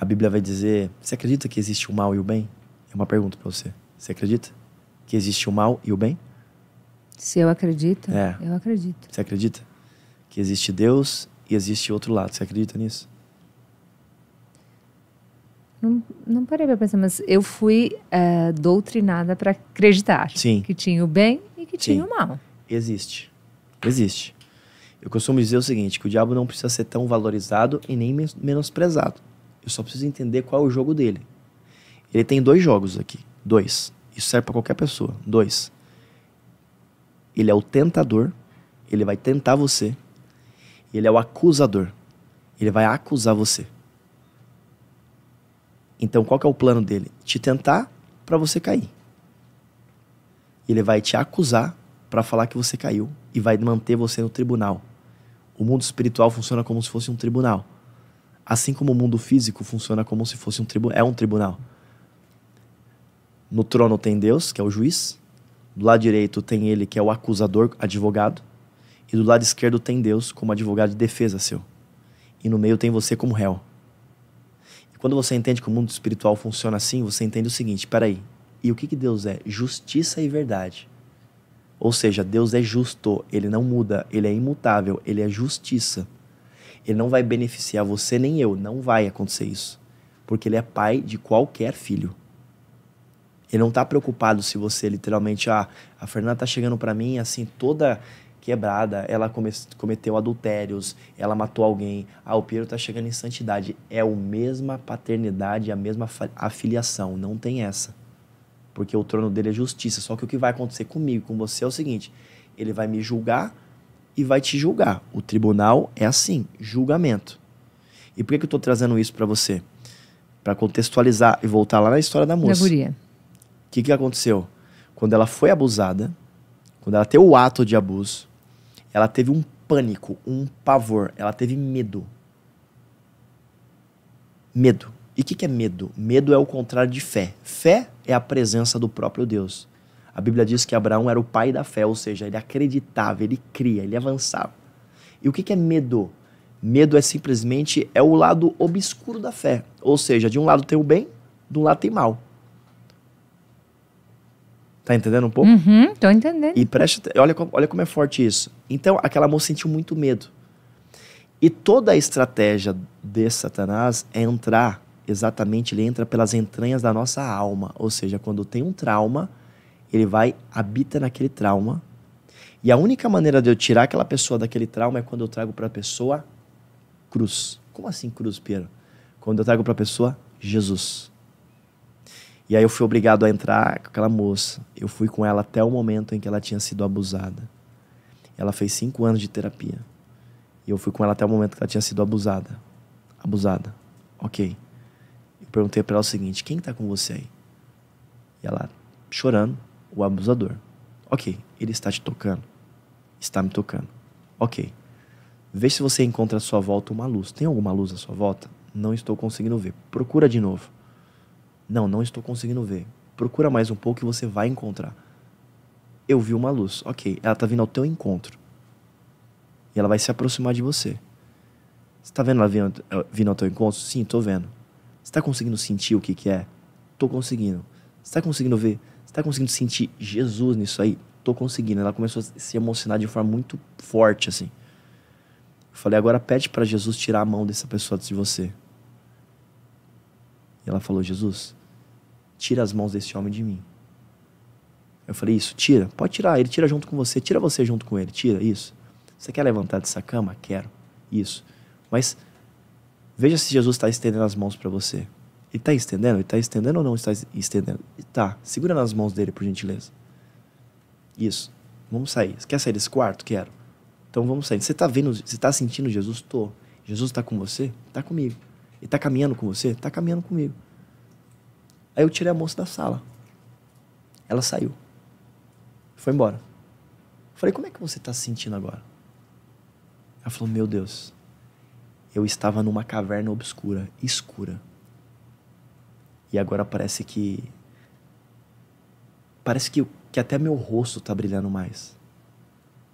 a Bíblia vai dizer: Você acredita que existe o mal e o bem? É uma pergunta para você. Você acredita que existe o mal e o bem?
Se eu acredito, é. eu acredito.
Você acredita que existe Deus e existe outro lado? Você acredita nisso?
Não, não parei para pensar, mas eu fui é, doutrinada para acreditar Sim. que tinha o bem e que Sim. tinha o mal.
Existe. Existe. Eu costumo dizer o seguinte: que o diabo não precisa ser tão valorizado e nem menosprezado. Eu só preciso entender qual é o jogo dele. Ele tem dois jogos aqui. Dois. Isso serve para qualquer pessoa. Dois. Ele é o tentador. Ele vai tentar você. Ele é o acusador. Ele vai acusar você. Então, qual que é o plano dele? Te tentar para você cair. Ele vai te acusar para falar que você caiu e vai manter você no tribunal. O mundo espiritual funciona como se fosse um tribunal. Assim como o mundo físico funciona como se fosse um tribunal, é um tribunal. No trono tem Deus, que é o juiz. Do lado direito tem ele, que é o acusador, advogado. E do lado esquerdo tem Deus como advogado de defesa seu. E no meio tem você como réu. Quando você entende que o mundo espiritual funciona assim, você entende o seguinte: peraí, e o que, que Deus é? Justiça e verdade. Ou seja, Deus é justo, ele não muda, ele é imutável, ele é justiça. Ele não vai beneficiar você nem eu, não vai acontecer isso. Porque ele é pai de qualquer filho. Ele não está preocupado se você literalmente, ah, a Fernanda está chegando para mim assim toda quebrada, ela come cometeu adultérios, ela matou alguém. Ah, o Piero está chegando em santidade. É a mesma paternidade, a mesma afiliação. Não tem essa. Porque o trono dele é justiça. Só que o que vai acontecer comigo, com você, é o seguinte: ele vai me julgar e vai te julgar. O tribunal é assim: julgamento. E por que, que eu estou trazendo isso para você? Para contextualizar e voltar lá na história da música. Da O que, que aconteceu? Quando ela foi abusada, quando ela teve o ato de abuso, ela teve um pânico, um pavor, ela teve medo. Medo. E o que, que é medo? Medo é o contrário de fé. Fé é a presença do próprio Deus. A Bíblia diz que Abraão era o pai da fé, ou seja, ele acreditava, ele cria, ele avançava. E o que, que é medo? Medo é simplesmente é o lado obscuro da fé. Ou seja, de um lado tem o bem, do lado tem mal. Tá entendendo um pouco?
Uhum, tô entendendo. E preste,
olha, olha como é forte isso. Então, aquela moça sentiu muito medo. E toda a estratégia de Satanás é entrar, exatamente, ele entra pelas entranhas da nossa alma. Ou seja, quando tem um trauma, ele vai, habita naquele trauma. E a única maneira de eu tirar aquela pessoa daquele trauma é quando eu trago para a pessoa cruz. Como assim cruz, Pedro? Quando eu trago para a pessoa Jesus. E aí eu fui obrigado a entrar com aquela moça. Eu fui com ela até o momento em que ela tinha sido abusada. Ela fez cinco anos de terapia. E eu fui com ela até o momento que ela tinha sido abusada. Abusada. Ok. Eu perguntei para ela o seguinte: quem tá com você aí? E ela, chorando, o abusador. Ok, ele está te tocando. Está me tocando. Ok. Vê se você encontra à sua volta uma luz. Tem alguma luz à sua volta? Não estou conseguindo ver. Procura de novo. Não, não estou conseguindo ver. Procura mais um pouco e você vai encontrar. Eu vi uma luz. Ok, ela está vindo ao teu encontro. E ela vai se aproximar de você. Você está vendo ela vindo, eh, vindo ao teu encontro? Sim, estou vendo. Você está conseguindo sentir o que, que é? Estou conseguindo. Você está conseguindo ver? Você está conseguindo sentir Jesus nisso aí? Estou conseguindo. Ela começou a se emocionar de forma muito forte, assim. Eu falei, agora pede para Jesus tirar a mão dessa pessoa de você. E ela falou, Jesus, Tira as mãos desse homem de mim. Eu falei, isso, tira. Pode tirar, ele tira junto com você. Tira você junto com ele, tira, isso. Você quer levantar dessa cama? Quero, isso. Mas veja se Jesus está estendendo as mãos para você. Ele está estendendo? Ele está estendendo ou não está estendendo? Está. segura nas mãos dele, por gentileza. Isso. Vamos sair. Quer sair desse quarto? Quero. Então vamos sair. Você está vendo, você está sentindo Jesus? Tô. Jesus está com você? Está comigo. Ele está caminhando com você? Está caminhando comigo. Aí eu tirei a moça da sala. Ela saiu. Foi embora. Falei, como é que você está se sentindo agora? Ela falou, meu Deus, eu estava numa caverna obscura, escura. E agora parece que. Parece que, que até meu rosto está brilhando mais.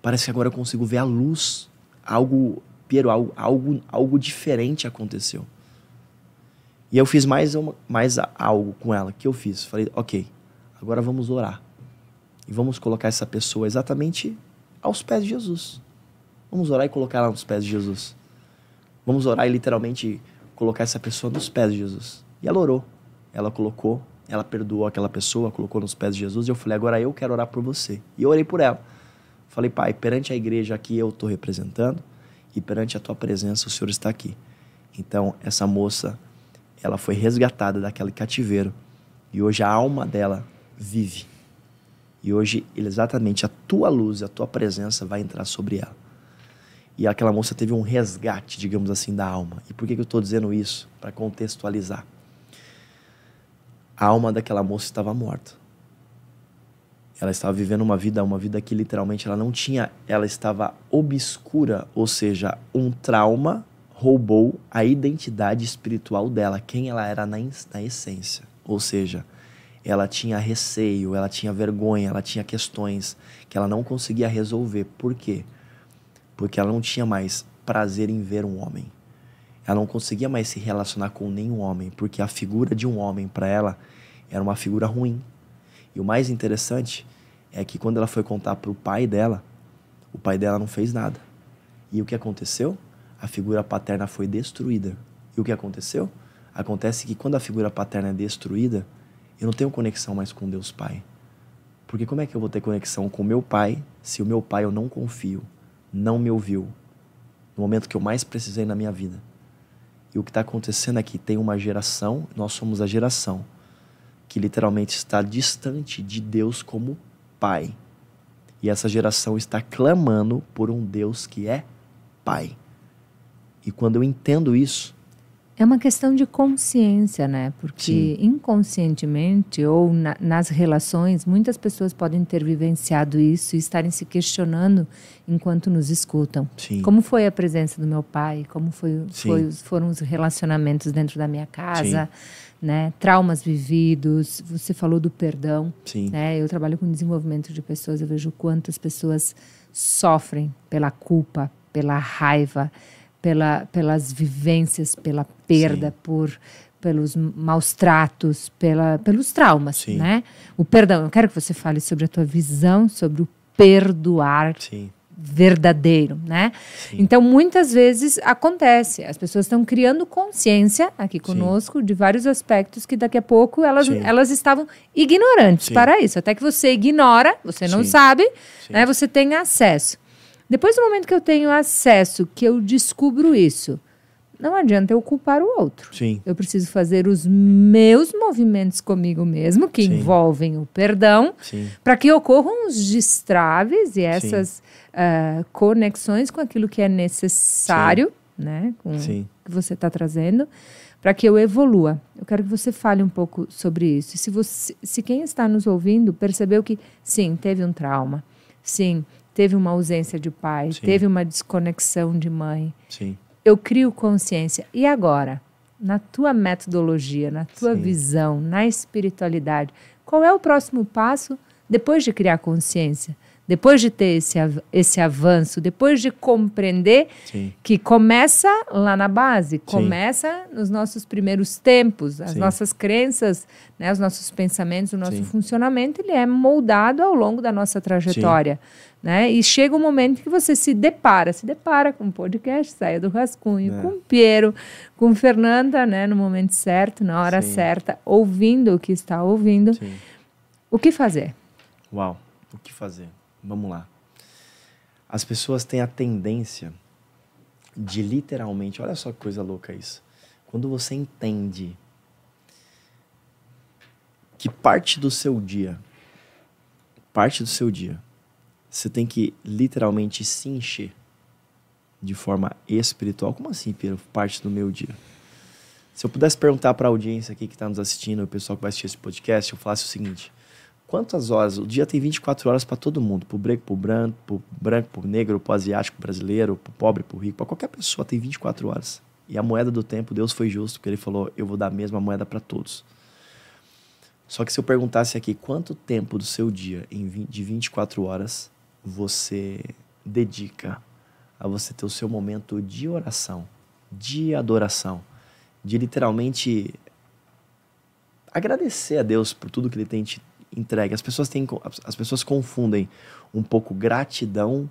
Parece que agora eu consigo ver a luz. Algo, Piero, algo, algo, algo diferente aconteceu. E eu fiz mais, uma, mais algo com ela. que eu fiz? Falei, ok, agora vamos orar. E vamos colocar essa pessoa exatamente aos pés de Jesus. Vamos orar e colocar ela nos pés de Jesus. Vamos orar e literalmente colocar essa pessoa nos pés de Jesus. E ela orou. Ela colocou, ela perdoou aquela pessoa, colocou nos pés de Jesus. E eu falei, agora eu quero orar por você. E eu orei por ela. Falei, pai, perante a igreja que eu estou representando e perante a tua presença, o Senhor está aqui. Então, essa moça ela foi resgatada daquele cativeiro. E hoje a alma dela vive. E hoje, exatamente, a tua luz, a tua presença vai entrar sobre ela. E aquela moça teve um resgate, digamos assim, da alma. E por que, que eu estou dizendo isso? Para contextualizar. A alma daquela moça estava morta. Ela estava vivendo uma vida, uma vida que literalmente ela não tinha, ela estava obscura, ou seja, um trauma roubou a identidade espiritual dela, quem ela era na, na essência. Ou seja, ela tinha receio, ela tinha vergonha, ela tinha questões que ela não conseguia resolver. Por quê? Porque ela não tinha mais prazer em ver um homem. Ela não conseguia mais se relacionar com nenhum homem, porque a figura de um homem para ela era uma figura ruim. E o mais interessante é que quando ela foi contar para o pai dela, o pai dela não fez nada. E o que aconteceu? a figura paterna foi destruída. E o que aconteceu? Acontece que quando a figura paterna é destruída, eu não tenho conexão mais com Deus Pai. Porque como é que eu vou ter conexão com meu pai se o meu pai eu não confio, não me ouviu, no momento que eu mais precisei na minha vida? E o que está acontecendo é tem uma geração, nós somos a geração, que literalmente está distante de Deus como pai. E essa geração está clamando por um Deus que é pai. E quando eu entendo isso.
É uma questão de consciência, né? Porque Sim. inconscientemente ou na, nas relações, muitas pessoas podem ter vivenciado isso e estarem se questionando enquanto nos escutam. Sim. Como foi a presença do meu pai? Como foi, foi foram os relacionamentos dentro da minha casa? Sim. Né, traumas vividos, você falou do perdão. Sim. Né, eu trabalho com desenvolvimento de pessoas, eu vejo quantas pessoas sofrem pela culpa, pela raiva, pela, pelas vivências, pela perda, Sim. por pelos maus tratos, pela, pelos traumas, Sim. né? O perdão. Eu quero que você fale sobre a tua visão sobre o perdoar Sim. verdadeiro, né? Sim. Então, muitas vezes acontece. As pessoas estão criando consciência aqui conosco de vários aspectos que daqui a pouco elas, elas estavam ignorantes para isso. Até que você ignora, você não sabe, né? Você tem acesso. Depois do momento que eu tenho acesso, que eu descubro isso, não adianta eu culpar o outro. Sim. Eu preciso fazer os meus movimentos comigo mesmo, que Sim. envolvem o perdão, para que ocorram os destraves e essas uh, conexões com aquilo que é necessário, Sim. né? Com Sim. o que você está trazendo, para que eu evolua. Eu quero que você fale um pouco sobre isso. Se, você, se quem está nos ouvindo percebeu que, sim, teve um trauma, sim, teve uma ausência de pai, Sim. teve uma desconexão de mãe. Sim. Eu crio consciência. E agora? Na tua metodologia, na tua Sim. visão, na espiritualidade, qual é o próximo passo depois de criar consciência? Depois de ter esse, esse avanço, depois de compreender Sim. que começa lá na base, começa nos nossos primeiros tempos, as nossas crenças, né, os nossos pensamentos, o nosso funcionamento, ele é moldado ao longo da nossa trajetória. Sim né? E chega um momento que você se depara, se depara com o podcast, saia do rascunho, é. com o Piero, com Fernanda, né? No momento certo, na hora Sim. certa, ouvindo o que está ouvindo. Sim. O que fazer?
Uau, o que fazer? Vamos lá. As pessoas têm a tendência de literalmente, olha só que coisa louca isso. Quando você entende que parte do seu dia, parte do seu dia você tem que literalmente se encher de forma espiritual. Como assim, Pedro? Parte do meu dia. Se eu pudesse perguntar para a audiência aqui que está nos assistindo, o pessoal que vai assistir esse podcast, eu falasse o seguinte: quantas horas? O dia tem 24 horas para todo mundo, para o branco, para o branco, para o negro, para o asiático, brasileiro, para o pobre, para o rico, para qualquer pessoa tem 24 horas. E a moeda do tempo, Deus foi justo, porque ele falou: eu vou dar a mesma moeda para todos. Só que se eu perguntasse aqui quanto tempo do seu dia, de 24 horas, você dedica a você ter o seu momento de oração, de adoração, de literalmente agradecer a Deus por tudo que ele tem te entregue. As pessoas têm as pessoas confundem um pouco gratidão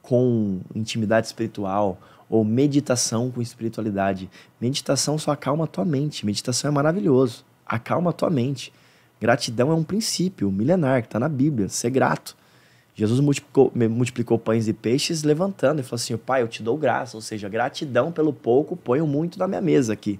com intimidade espiritual ou meditação com espiritualidade. Meditação só acalma a tua mente. Meditação é maravilhoso. Acalma a tua mente. Gratidão é um princípio milenar que está na Bíblia. Ser grato. Jesus multiplicou, multiplicou pães e peixes levantando e falou assim: Pai, eu te dou graça, ou seja, gratidão pelo pouco, ponho muito na minha mesa aqui.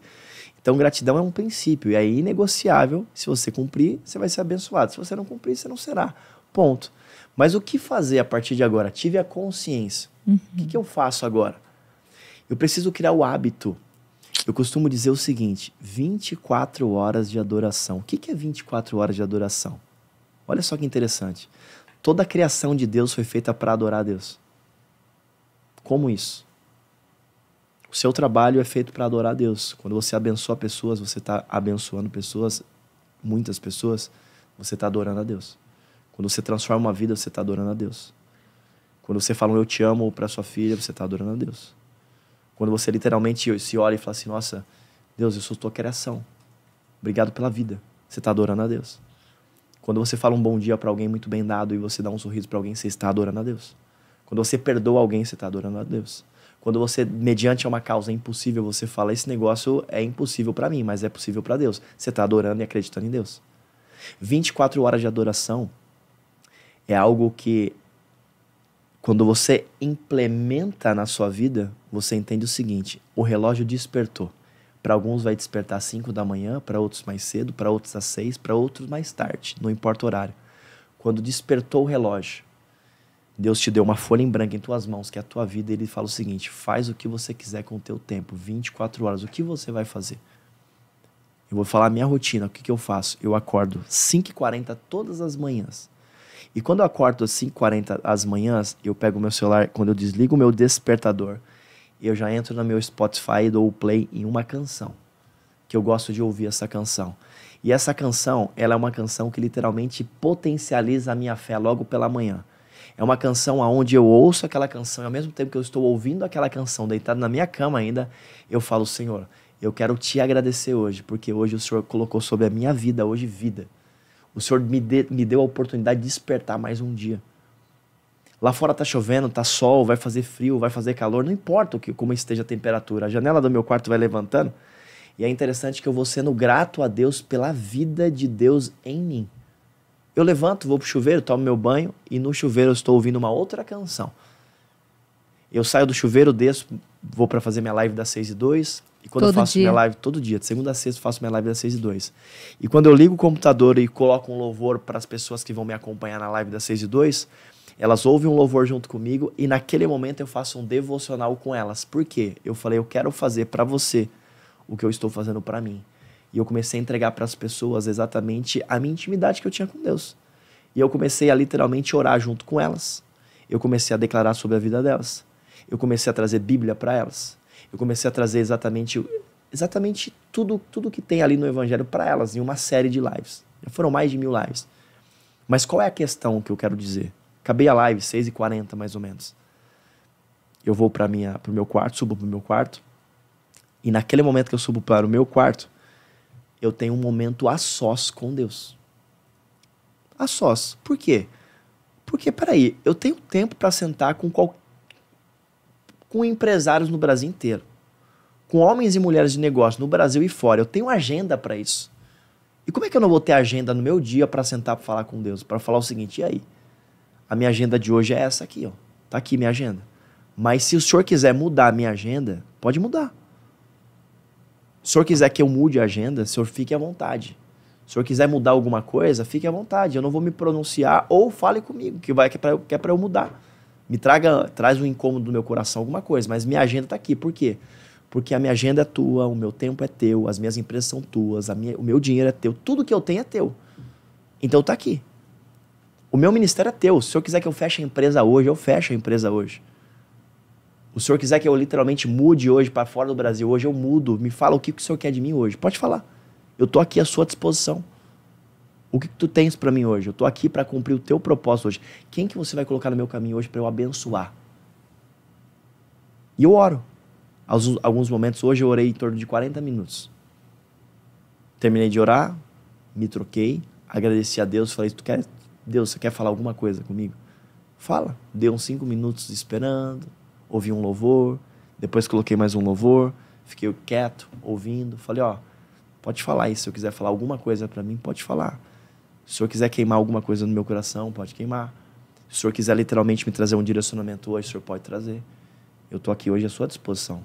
Então, gratidão é um princípio e é inegociável. Se você cumprir, você vai ser abençoado. Se você não cumprir, você não será. Ponto. Mas o que fazer a partir de agora? Tive a consciência. Uhum. O que, que eu faço agora? Eu preciso criar o hábito. Eu costumo dizer o seguinte: 24 horas de adoração. O que, que é 24 horas de adoração? Olha só que interessante. Toda a criação de Deus foi feita para adorar a Deus. Como isso? O seu trabalho é feito para adorar a Deus. Quando você abençoa pessoas, você está abençoando pessoas, muitas pessoas, você está adorando a Deus. Quando você transforma uma vida, você está adorando a Deus. Quando você fala um eu te amo para sua filha, você está adorando a Deus. Quando você literalmente se olha e fala assim: Nossa, Deus, eu sou tua criação. Obrigado pela vida. Você está adorando a Deus. Quando você fala um bom dia para alguém muito bem dado e você dá um sorriso para alguém, você está adorando a Deus. Quando você perdoa alguém, você está adorando a Deus. Quando você, mediante uma causa é impossível, você fala esse negócio é impossível para mim, mas é possível para Deus. Você está adorando e acreditando em Deus. 24 horas de adoração é algo que quando você implementa na sua vida, você entende o seguinte: o relógio despertou. Para alguns vai despertar às 5 da manhã, para outros mais cedo, para outros às 6, para outros mais tarde, não importa o horário. Quando despertou o relógio, Deus te deu uma folha em branco em tuas mãos, que é a tua vida, e ele fala o seguinte: faz o que você quiser com o teu tempo, 24 horas, o que você vai fazer? Eu vou falar a minha rotina, o que, que eu faço? Eu acordo 5h40 todas as manhãs. E quando eu acordo às 5h40 às manhãs, eu pego o meu celular, quando eu desligo o meu despertador, eu já entro no meu Spotify e dou o play em uma canção. Que eu gosto de ouvir essa canção. E essa canção, ela é uma canção que literalmente potencializa a minha fé logo pela manhã. É uma canção aonde eu ouço aquela canção e ao mesmo tempo que eu estou ouvindo aquela canção, deitado na minha cama ainda, eu falo, Senhor, eu quero te agradecer hoje, porque hoje o Senhor colocou sobre a minha vida, hoje, vida. O Senhor me, de, me deu a oportunidade de despertar mais um dia. Lá fora tá chovendo, tá sol, vai fazer frio, vai fazer calor, não importa o que, como esteja a temperatura. A janela do meu quarto vai levantando. E é interessante que eu vou sendo grato a Deus pela vida de Deus em mim. Eu levanto, vou pro chuveiro, tomo meu banho e no chuveiro eu estou ouvindo uma outra canção. Eu saio do chuveiro, desço, vou para fazer minha live das 6 e 2. E quando todo eu faço dia. minha live, todo dia, de segunda a sexta, eu faço minha live das 6 e 2. E quando eu ligo o computador e coloco um louvor para as pessoas que vão me acompanhar na live das 6 e 2, elas ouvem um louvor junto comigo e naquele momento eu faço um devocional com elas. Por quê? Eu falei, eu quero fazer para você o que eu estou fazendo para mim. E eu comecei a entregar para as pessoas exatamente a minha intimidade que eu tinha com Deus. E eu comecei a literalmente orar junto com elas. Eu comecei a declarar sobre a vida delas. Eu comecei a trazer Bíblia para elas. Eu comecei a trazer exatamente exatamente tudo tudo que tem ali no evangelho para elas em uma série de lives. Já foram mais de mil lives. Mas qual é a questão que eu quero dizer? Acabei a live, 6h40 mais ou menos. Eu vou para minha, pro meu quarto, subo pro meu quarto. E naquele momento que eu subo para o meu quarto, eu tenho um momento a sós com Deus. A sós. Por quê? Porque, peraí, eu tenho tempo para sentar com, qual... com empresários no Brasil inteiro. Com homens e mulheres de negócio no Brasil e fora. Eu tenho agenda para isso. E como é que eu não vou ter agenda no meu dia para sentar para falar com Deus? Para falar o seguinte, e aí? a minha agenda de hoje é essa aqui, ó. Tá aqui minha agenda. Mas se o senhor quiser mudar a minha agenda, pode mudar. Se o senhor quiser que eu mude a agenda, o senhor fique à vontade. Se o senhor quiser mudar alguma coisa, fique à vontade. Eu não vou me pronunciar ou fale comigo, que vai que é para eu, que é eu mudar. Me traga, traz um incômodo no meu coração alguma coisa, mas minha agenda está aqui. Por quê? Porque a minha agenda é tua, o meu tempo é teu, as minhas empresas são tuas, minha, o meu dinheiro é teu, tudo que eu tenho é teu. Então tá aqui. O meu ministério é teu. Se o senhor quiser que eu feche a empresa hoje, eu fecho a empresa hoje. O senhor quiser que eu literalmente mude hoje para fora do Brasil, hoje eu mudo. Me fala o que, que o senhor quer de mim hoje. Pode falar. Eu tô aqui à sua disposição. O que, que tu tens para mim hoje? Eu tô aqui para cumprir o teu propósito hoje. Quem que você vai colocar no meu caminho hoje para eu abençoar? E eu oro. Alguns, alguns momentos hoje eu orei em torno de 40 minutos. Terminei de orar, me troquei, agradeci a Deus, falei: "Tu quer Deus, você quer falar alguma coisa comigo? Fala. Deu uns cinco minutos esperando, ouvi um louvor, depois coloquei mais um louvor, fiquei quieto, ouvindo. Falei, ó, pode falar aí. Se eu quiser falar alguma coisa para mim, pode falar. Se o senhor quiser queimar alguma coisa no meu coração, pode queimar. Se o senhor quiser literalmente me trazer um direcionamento hoje, o senhor pode trazer. Eu tô aqui hoje à sua disposição.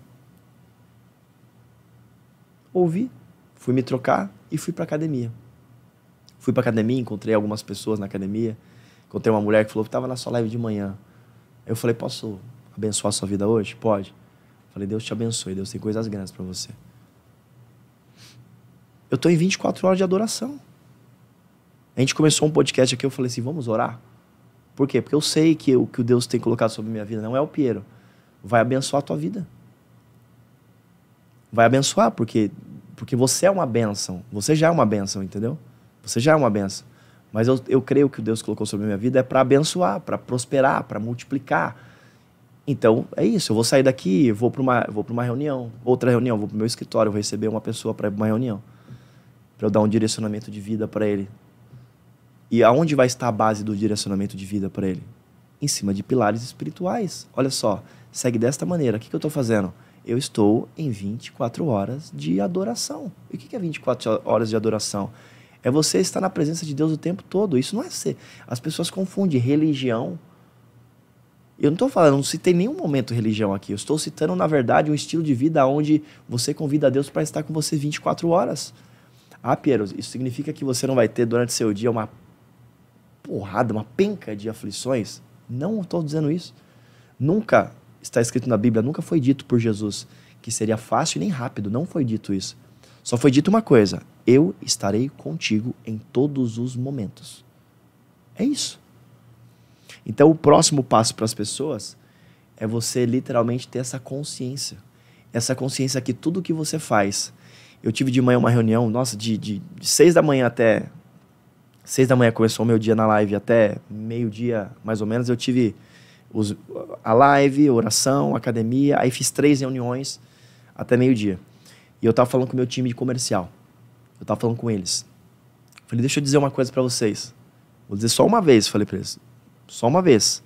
Ouvi, fui me trocar e fui pra academia. Fui pra academia, encontrei algumas pessoas na academia. Encontrei uma mulher que falou que tava na sua live de manhã. Eu falei, posso abençoar a sua vida hoje? Pode. Falei, Deus te abençoe, Deus tem coisas grandes para você. Eu tô em 24 horas de adoração. A gente começou um podcast aqui, eu falei assim, vamos orar? Por quê? Porque eu sei que o que o Deus tem colocado sobre minha vida não é o Piero. Vai abençoar a tua vida. Vai abençoar, porque, porque você é uma bênção. Você já é uma bênção, entendeu? Você já é uma benção. Mas eu, eu creio que o Deus colocou sobre a minha vida é para abençoar, para prosperar, para multiplicar. Então, é isso. Eu vou sair daqui, vou para uma, vou uma reunião, outra reunião, vou para o meu escritório, vou receber uma pessoa para uma reunião. Para eu dar um direcionamento de vida para ele. E aonde vai estar a base do direcionamento de vida para ele? Em cima de pilares espirituais. Olha só, segue desta maneira. O que, que eu estou fazendo? Eu estou em 24 horas de adoração. E o que, que é 24 horas de adoração? É você estar na presença de Deus o tempo todo. Isso não é ser. As pessoas confundem religião. Eu não estou falando, não citei nenhum momento religião aqui. Eu estou citando, na verdade, um estilo de vida onde você convida a Deus para estar com você 24 horas. Ah, Piero, isso significa que você não vai ter durante seu dia uma porrada, uma penca de aflições? Não estou dizendo isso. Nunca está escrito na Bíblia, nunca foi dito por Jesus que seria fácil nem rápido. Não foi dito isso. Só foi dito uma coisa: eu estarei contigo em todos os momentos. É isso. Então, o próximo passo para as pessoas é você literalmente ter essa consciência. Essa consciência que tudo que você faz. Eu tive de manhã uma reunião, nossa, de, de, de seis da manhã até. Seis da manhã começou o meu dia na live, até meio-dia mais ou menos. Eu tive os, a live, oração, academia. Aí fiz três reuniões até meio-dia. E eu tava falando com o meu time de comercial. Eu tava falando com eles. Eu falei, deixa eu dizer uma coisa para vocês. Vou dizer só uma vez, falei pra eles. Só uma vez.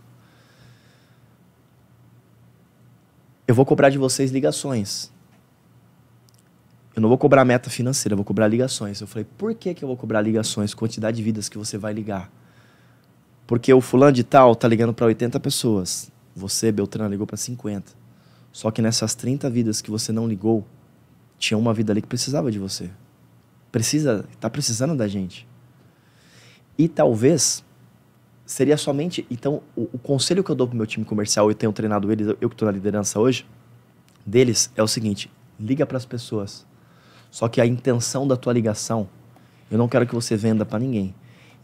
Eu vou cobrar de vocês ligações. Eu não vou cobrar meta financeira, eu vou cobrar ligações. Eu falei, por que, que eu vou cobrar ligações? Quantidade de vidas que você vai ligar. Porque o fulano de tal tá ligando para 80 pessoas. Você, Beltrano, ligou para 50. Só que nessas 30 vidas que você não ligou, tinha uma vida ali que precisava de você precisa, está precisando da gente. E talvez seria somente. Então, o, o conselho que eu dou para o meu time comercial, eu tenho treinado eles, eu que estou na liderança hoje, deles é o seguinte: liga para as pessoas. Só que a intenção da tua ligação, eu não quero que você venda para ninguém.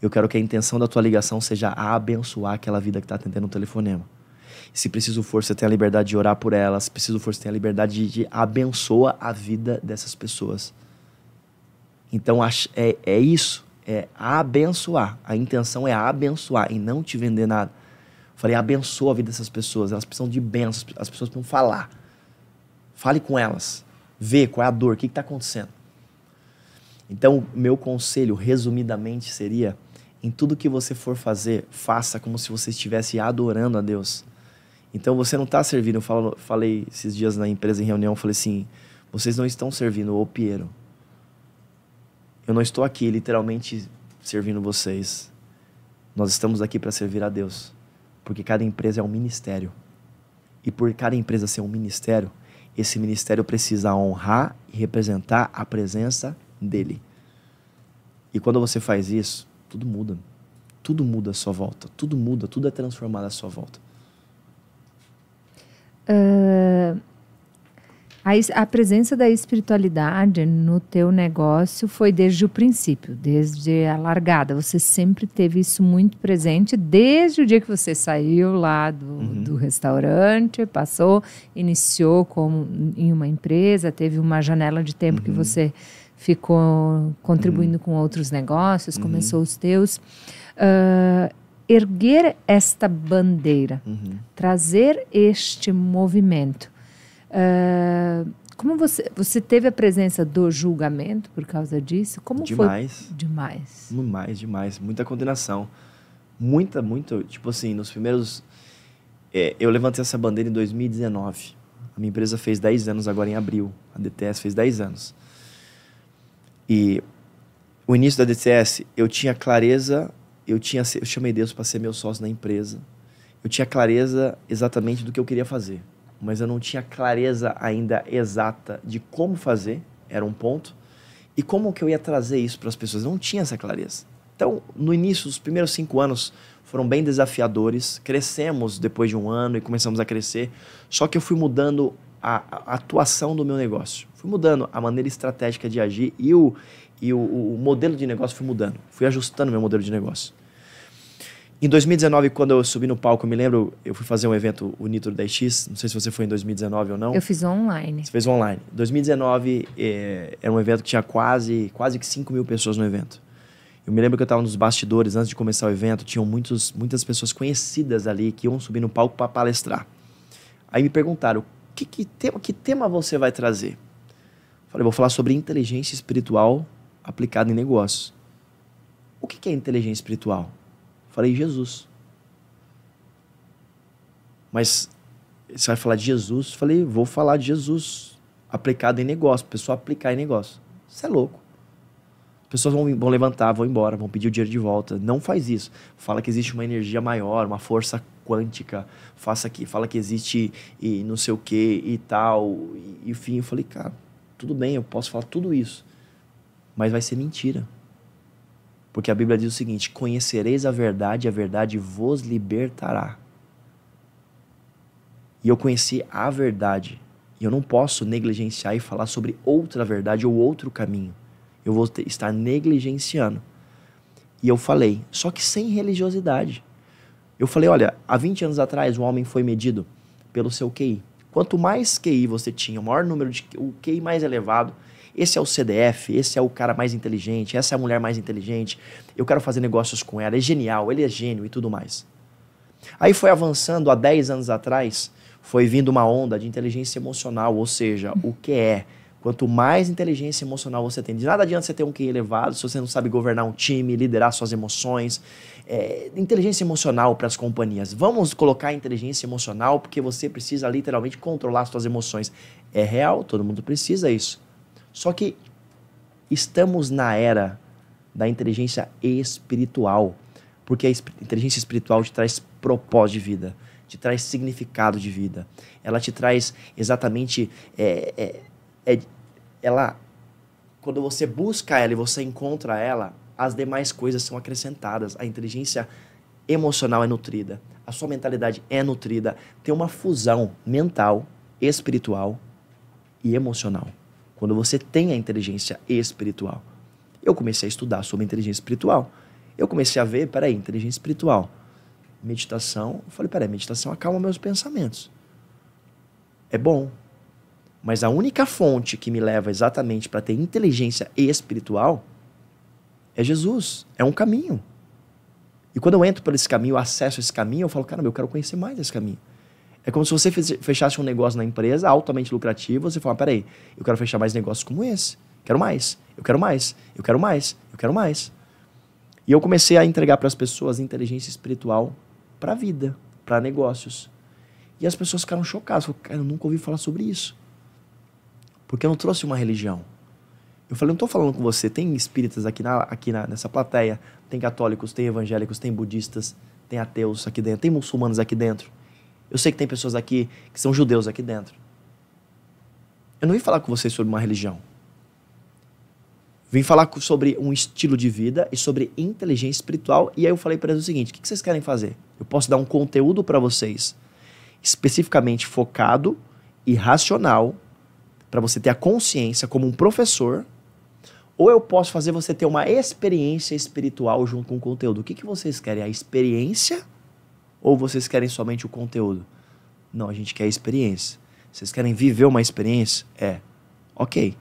Eu quero que a intenção da tua ligação seja a abençoar aquela vida que está atendendo o telefonema. Se preciso for, você tem a liberdade de orar por ela. Se preciso for, você tem a liberdade de, de abençoa a vida dessas pessoas. Então, é, é isso, é abençoar. A intenção é abençoar e não te vender nada. Eu falei, abençoa a vida dessas pessoas, elas precisam de bênçãos, as pessoas precisam falar. Fale com elas, vê qual é a dor, o que está acontecendo. Então, meu conselho, resumidamente, seria: em tudo que você for fazer, faça como se você estivesse adorando a Deus. Então, você não está servindo. Eu falo, falei esses dias na empresa em reunião, falei assim: vocês não estão servindo o Piero, eu não estou aqui literalmente servindo vocês. Nós estamos aqui para servir a Deus. Porque cada empresa é um ministério. E por cada empresa ser um ministério, esse ministério precisa honrar e representar a presença dele. E quando você faz isso, tudo muda. Tudo muda à sua volta. Tudo muda, tudo é transformado à sua volta.
Uh, a, a presença da espiritualidade no teu negócio foi desde o princípio, desde a largada. Você sempre teve isso muito presente, desde o dia que você saiu lá do, uhum. do restaurante, passou, iniciou como em uma empresa, teve uma janela de tempo uhum. que você ficou contribuindo uhum. com outros negócios, uhum. começou os teus. Uh, erguer esta bandeira, uhum. trazer este movimento ah, como você, você teve a presença do julgamento por causa disso? Como demais. foi? Demais.
Demais, demais. Muita condenação. Muita, muito. Tipo assim, nos primeiros. É, eu levantei essa bandeira em 2019. A minha empresa fez 10 anos agora em abril. A DTS fez 10 anos. E o início da DTS, eu tinha clareza, eu tinha eu chamei Deus para ser meu sócio na empresa. Eu tinha clareza exatamente do que eu queria fazer mas eu não tinha clareza ainda exata de como fazer, era um ponto, e como que eu ia trazer isso para as pessoas. Eu não tinha essa clareza. Então, no início, os primeiros cinco anos foram bem desafiadores. Crescemos depois de um ano e começamos a crescer. Só que eu fui mudando a, a atuação do meu negócio. Fui mudando a maneira estratégica de agir e o, e o, o modelo de negócio fui mudando. Fui ajustando meu modelo de negócio. Em 2019, quando eu subi no palco, eu me lembro, eu fui fazer um evento, o Nitro 10X. Não sei se você foi em 2019 ou não. Eu fiz
online.
Você fez online. 2019 é, era um evento que tinha quase, quase 5 mil pessoas no evento. Eu me lembro que eu estava nos bastidores antes de começar o evento, tinham muitos, muitas pessoas conhecidas ali que iam subir no palco para palestrar. Aí me perguntaram: que, que, tema, que tema você vai trazer? Falei: vou falar sobre inteligência espiritual aplicada em negócios. O que, que é inteligência espiritual? Falei, Jesus. Mas você vai falar de Jesus? Falei, vou falar de Jesus aplicado em negócio, pessoa aplicar em negócio. Isso é louco. Pessoas vão, vão levantar, vão embora, vão pedir o dinheiro de volta. Não faz isso. Fala que existe uma energia maior, uma força quântica. Faça aqui, fala que existe e não sei o que e tal. E, enfim, eu falei, cara, tudo bem, eu posso falar tudo isso. Mas vai ser mentira. Porque a Bíblia diz o seguinte: Conhecereis a verdade, a verdade vos libertará. E eu conheci a verdade. E eu não posso negligenciar e falar sobre outra verdade ou outro caminho. Eu vou ter, estar negligenciando. E eu falei, só que sem religiosidade. Eu falei, olha, há 20 anos atrás o homem foi medido pelo seu QI. Quanto mais QI você tinha, o maior número de o QI mais elevado, esse é o CDF, esse é o cara mais inteligente, essa é a mulher mais inteligente. Eu quero fazer negócios com ela, é genial, ele é gênio e tudo mais. Aí foi avançando há 10 anos atrás, foi vindo uma onda de inteligência emocional, ou seja, o que é? Quanto mais inteligência emocional você tem, de nada adianta você ter um QI elevado se você não sabe governar um time, liderar suas emoções. É, inteligência emocional para as companhias. Vamos colocar inteligência emocional porque você precisa literalmente controlar suas emoções. É real, todo mundo precisa isso. Só que estamos na era da inteligência espiritual, porque a inteligência espiritual te traz propósito de vida, te traz significado de vida, ela te traz exatamente. É, é, é, ela, quando você busca ela e você encontra ela, as demais coisas são acrescentadas. A inteligência emocional é nutrida, a sua mentalidade é nutrida, tem uma fusão mental, espiritual e emocional quando você tem a inteligência espiritual. Eu comecei a estudar sobre inteligência espiritual. Eu comecei a ver, peraí, inteligência espiritual. Meditação, eu falei, peraí, meditação acalma meus pensamentos. É bom. Mas a única fonte que me leva exatamente para ter inteligência espiritual é Jesus. É um caminho. E quando eu entro por esse caminho, eu acesso esse caminho, eu falo, cara, eu quero conhecer mais esse caminho. É como se você fechasse um negócio na empresa altamente lucrativo, você fala, peraí, eu quero fechar mais negócios como esse. Quero mais, eu quero mais, eu quero mais, eu quero mais. E eu comecei a entregar para as pessoas inteligência espiritual para a vida, para negócios. E as pessoas ficaram chocadas. Falaram, cara, eu nunca ouvi falar sobre isso. Porque eu não trouxe uma religião. Eu falei, não estou falando com você. Tem espíritas aqui, na, aqui na, nessa plateia, tem católicos, tem evangélicos, tem budistas, tem ateus aqui dentro, tem muçulmanos aqui dentro. Eu sei que tem pessoas aqui que são judeus aqui dentro. Eu não vim falar com vocês sobre uma religião. Vim falar sobre um estilo de vida e sobre inteligência espiritual. E aí eu falei para eles o seguinte: o que vocês querem fazer? Eu posso dar um conteúdo para vocês especificamente focado e racional para você ter a consciência como um professor, ou eu posso fazer você ter uma experiência espiritual junto com o conteúdo. O que, que vocês querem? A experiência ou vocês querem somente o conteúdo? Não, a gente quer a experiência. Vocês querem viver uma experiência? É. Ok.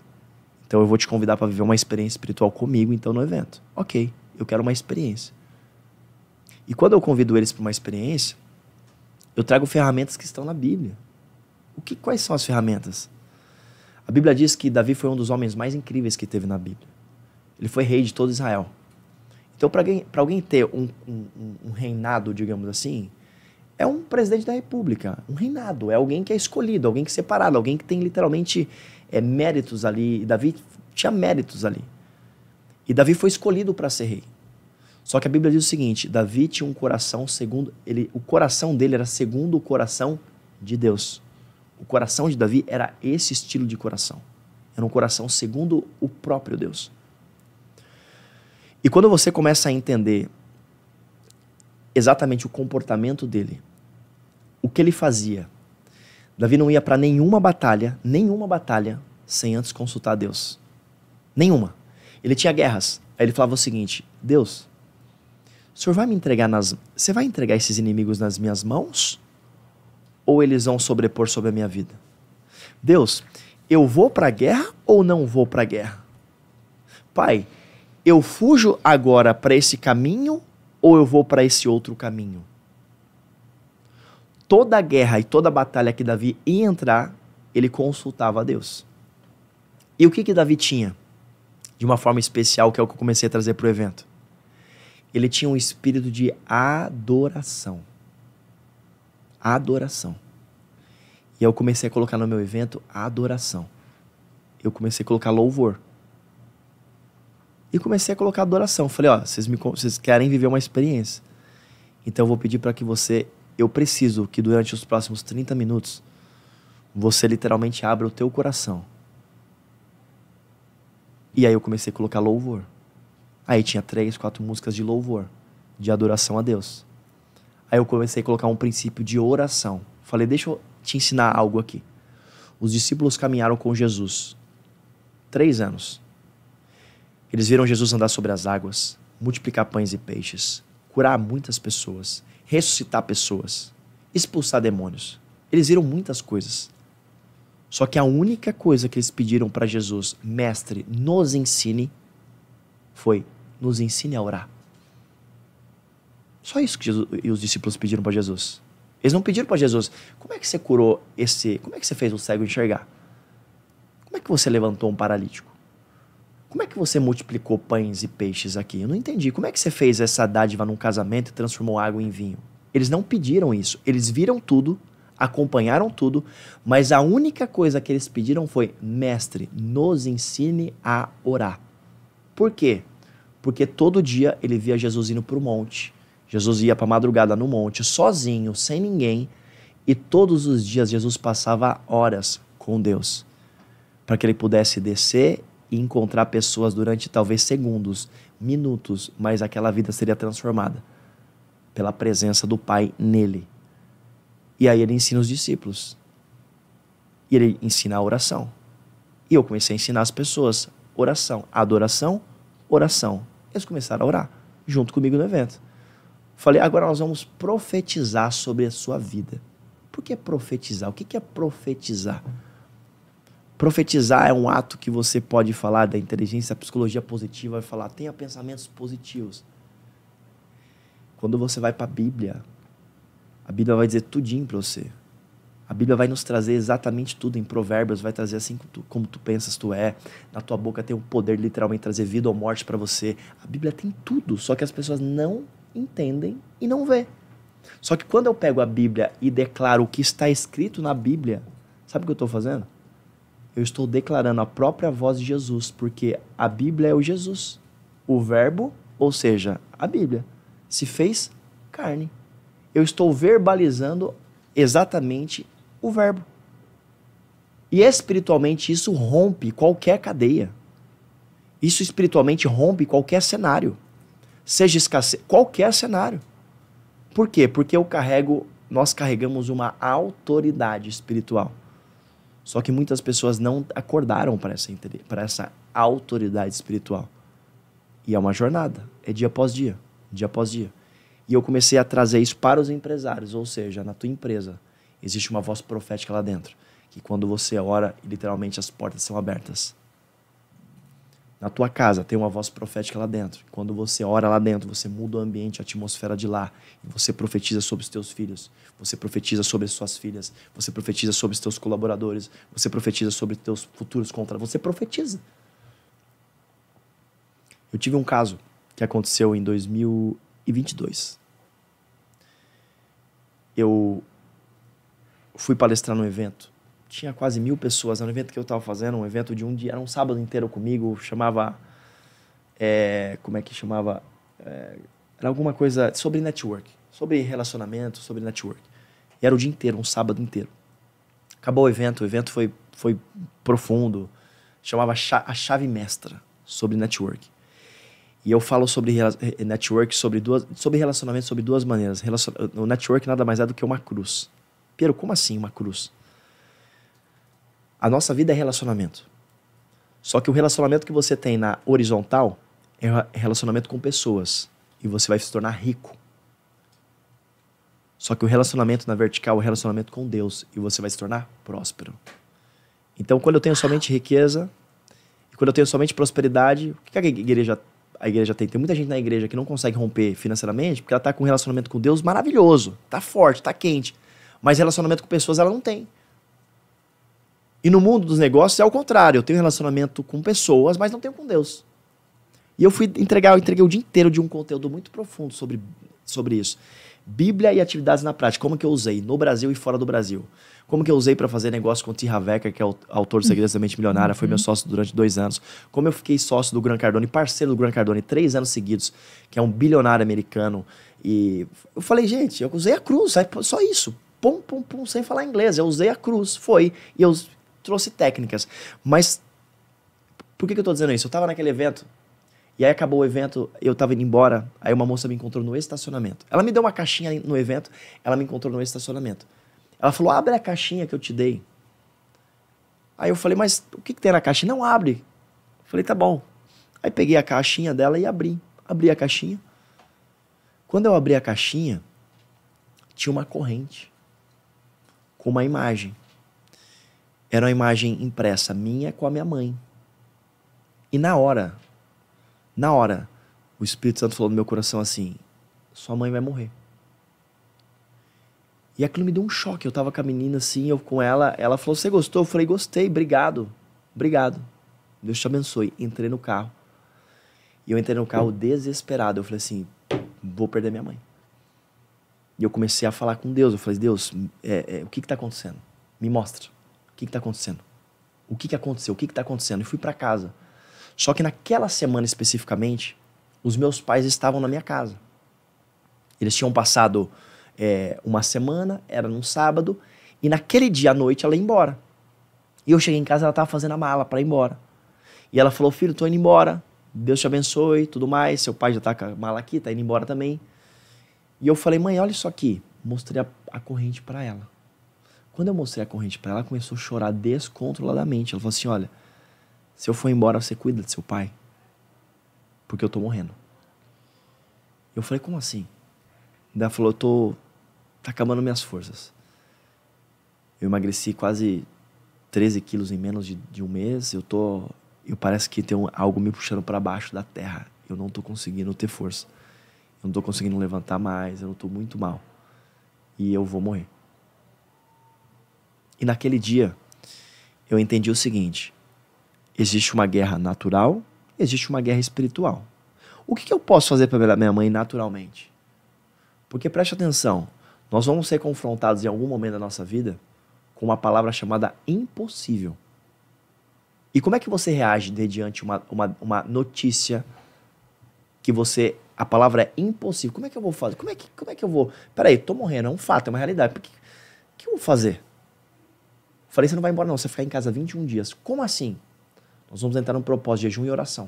Então eu vou te convidar para viver uma experiência espiritual comigo, então, no evento. Ok. Eu quero uma experiência. E quando eu convido eles para uma experiência, eu trago ferramentas que estão na Bíblia. O que, quais são as ferramentas? A Bíblia diz que Davi foi um dos homens mais incríveis que teve na Bíblia. Ele foi rei de todo Israel. Então, para alguém, alguém ter um, um, um reinado, digamos assim, é um presidente da república, um reinado, é alguém que é escolhido, alguém que é separado, alguém que tem literalmente é, méritos ali. E Davi tinha méritos ali. E Davi foi escolhido para ser rei. Só que a Bíblia diz o seguinte: Davi tinha um coração segundo ele, o coração dele era segundo o coração de Deus. O coração de Davi era esse estilo de coração. Era um coração segundo o próprio Deus. E quando você começa a entender exatamente o comportamento dele, o que ele fazia, Davi não ia para nenhuma batalha, nenhuma batalha, sem antes consultar Deus. Nenhuma. Ele tinha guerras. Aí ele falava o seguinte: Deus, o senhor vai me entregar nas. Você vai entregar esses inimigos nas minhas mãos? Ou eles vão sobrepor sobre a minha vida? Deus, eu vou para a guerra ou não vou para a guerra? Pai, eu fujo agora para esse caminho ou eu vou para esse outro caminho? Toda guerra e toda batalha que Davi ia entrar, ele consultava a Deus. E o que que Davi tinha? De uma forma especial, que é o que eu comecei a trazer para o evento. Ele tinha um espírito de adoração. Adoração. E eu comecei a colocar no meu evento adoração. Eu comecei a colocar louvor. E comecei a colocar adoração. Falei, ó, vocês, me, vocês querem viver uma experiência. Então eu vou pedir para que você. Eu preciso que durante os próximos 30 minutos você literalmente abra o teu coração. E aí eu comecei a colocar louvor. Aí tinha três, quatro músicas de louvor, de adoração a Deus. Aí eu comecei a colocar um princípio de oração. Falei, deixa eu te ensinar algo aqui. Os discípulos caminharam com Jesus três anos. Eles viram Jesus andar sobre as águas, multiplicar pães e peixes, curar muitas pessoas, ressuscitar pessoas, expulsar demônios. Eles viram muitas coisas. Só que a única coisa que eles pediram para Jesus, mestre, nos ensine, foi: nos ensine a orar. Só isso que Jesus, e os discípulos pediram para Jesus. Eles não pediram para Jesus: como é que você curou esse. Como é que você fez o cego enxergar? Como é que você levantou um paralítico? Como é que você multiplicou pães e peixes aqui? Eu não entendi. Como é que você fez essa dádiva num casamento e transformou água em vinho? Eles não pediram isso. Eles viram tudo, acompanharam tudo, mas a única coisa que eles pediram foi: Mestre, nos ensine a orar. Por quê? Porque todo dia ele via Jesus indo para o monte. Jesus ia para a madrugada no monte, sozinho, sem ninguém, e todos os dias Jesus passava horas com Deus, para que ele pudesse descer e encontrar pessoas durante talvez segundos, minutos, mas aquela vida seria transformada pela presença do Pai nele. E aí ele ensina os discípulos. E ele ensina a oração. E eu comecei a ensinar as pessoas oração, adoração, oração. Eles começaram a orar junto comigo no evento. Falei, agora nós vamos profetizar sobre a sua vida. Por que profetizar? O que é profetizar? Profetizar é um ato que você pode falar da inteligência, psicologia positiva, vai falar, tenha pensamentos positivos. Quando você vai para a Bíblia, a Bíblia vai dizer tudinho para você. A Bíblia vai nos trazer exatamente tudo em Provérbios, vai trazer assim como tu, como tu pensas, tu é. Na tua boca tem o poder literalmente trazer vida ou morte para você. A Bíblia tem tudo, só que as pessoas não entendem e não vê. Só que quando eu pego a Bíblia e declaro o que está escrito na Bíblia, sabe o que eu estou fazendo? eu estou declarando a própria voz de Jesus, porque a Bíblia é o Jesus. O Verbo, ou seja, a Bíblia, se fez carne. Eu estou verbalizando exatamente o Verbo. E é espiritualmente isso rompe qualquer cadeia. Isso espiritualmente rompe qualquer cenário. Seja escassez, qualquer cenário. Por quê? Porque eu carrego, nós carregamos uma autoridade espiritual. Só que muitas pessoas não acordaram para essa, para essa autoridade espiritual. E é uma jornada, é dia após dia, dia após dia. E eu comecei a trazer isso para os empresários, ou seja, na tua empresa existe uma voz profética lá dentro, que quando você ora, literalmente as portas são abertas na tua casa tem uma voz profética lá dentro. Quando você ora lá dentro, você muda o ambiente, a atmosfera de lá. você profetiza sobre os teus filhos, você profetiza sobre as suas filhas, você profetiza sobre os teus colaboradores, você profetiza sobre os teus futuros contratos. Você profetiza. Eu tive um caso que aconteceu em 2022. Eu fui palestrar num evento tinha quase mil pessoas. Era um evento que eu estava fazendo, um evento de um dia, era um sábado inteiro comigo, chamava. É, como é que chamava? É, era alguma coisa sobre network, sobre relacionamento, sobre network. E era o dia inteiro, um sábado inteiro. Acabou o evento, o evento foi, foi profundo, chamava A Chave Mestra, sobre network. E eu falo sobre network, sobre, duas, sobre relacionamento, sobre duas maneiras. Relacion, o network nada mais é do que uma cruz. Pedro como assim uma cruz? A nossa vida é relacionamento. Só que o relacionamento que você tem na horizontal é, é relacionamento com pessoas. E você vai se tornar rico. Só que o relacionamento na vertical é o relacionamento com Deus. E você vai se tornar próspero. Então, quando eu tenho somente riqueza, e quando eu tenho somente prosperidade, o que a igreja, a igreja tem? Tem muita gente na igreja que não consegue romper financeiramente porque ela está com um relacionamento com Deus maravilhoso. Está forte, está quente. Mas relacionamento com pessoas ela não tem. E no mundo dos negócios é o contrário. Eu tenho relacionamento com pessoas, mas não tenho com Deus. E eu fui entregar, eu entreguei o dia inteiro de um conteúdo muito profundo sobre, sobre isso. Bíblia e atividades na prática. Como que eu usei no Brasil e fora do Brasil? Como que eu usei para fazer negócio com o T. Havecker, que é o autor do uhum. Segredos da Mente Milionária, foi meu uhum. sócio durante dois anos. Como eu fiquei sócio do Gran Cardone, parceiro do Gran Cardone, três anos seguidos, que é um bilionário americano. E eu falei, gente, eu usei a cruz, é só isso. Pum, pum, pum, sem falar inglês. Eu usei a cruz, foi. E eu trouxe técnicas. Mas por que, que eu estou dizendo isso? Eu estava naquele evento, e aí acabou o evento, eu estava indo embora, aí uma moça me encontrou no estacionamento. Ela me deu uma caixinha no evento, ela me encontrou no estacionamento. Ela falou: abre a caixinha que eu te dei. Aí eu falei: mas o que, que tem na caixa? Não abre. falei: tá bom. Aí peguei a caixinha dela e abri. Abri a caixinha. Quando eu abri a caixinha, tinha uma corrente com uma imagem. Era uma imagem impressa minha com a minha mãe. E na hora, na hora, o Espírito Santo falou no meu coração assim: sua mãe vai morrer. E aquilo me deu um choque. Eu tava com a menina assim, eu com ela. Ela falou: Você gostou? Eu falei: Gostei, obrigado. Obrigado. Deus te abençoe. Entrei no carro. E eu entrei no carro desesperado. Eu falei assim: Vou perder minha mãe. E eu comecei a falar com Deus. Eu falei: Deus, é, é, o que que tá acontecendo? Me mostra. O que está acontecendo? O que, que aconteceu? O que está acontecendo? E fui para casa. Só que naquela semana especificamente, os meus pais estavam na minha casa. Eles tinham passado é, uma semana, era num sábado, e naquele dia à noite ela ia embora. E eu cheguei em casa, ela estava fazendo a mala para ir embora. E ela falou: Filho, tô indo embora. Deus te abençoe, tudo mais. Seu pai já está com a mala aqui, tá indo embora também. E eu falei: Mãe, olha isso aqui. Mostrei a, a corrente para ela. Quando eu mostrei a corrente para ela, ela começou a chorar descontroladamente. Ela falou assim: Olha, se eu for embora, você cuida de seu pai? Porque eu tô morrendo. Eu falei: Como assim? ela falou: Eu tô. tá acabando minhas forças. Eu emagreci quase 13 quilos em menos de, de um mês. Eu tô. Eu parece que tem um, algo me puxando para baixo da terra. Eu não tô conseguindo ter força. Eu não tô conseguindo levantar mais. Eu não tô muito mal. E eu vou morrer. E naquele dia, eu entendi o seguinte: existe uma guerra natural, existe uma guerra espiritual. O que, que eu posso fazer para minha mãe naturalmente? Porque preste atenção, nós vamos ser confrontados em algum momento da nossa vida com uma palavra chamada impossível. E como é que você reage diante uma, uma, uma notícia que você a palavra é impossível? Como é que eu vou fazer? Como é que, como é que eu vou? Peraí, tô morrendo, é um fato, é uma realidade. O que, que eu vou fazer? Falei, você não vai embora não, você vai ficar em casa 21 dias. Como assim? Nós vamos entrar num propósito de jejum e oração.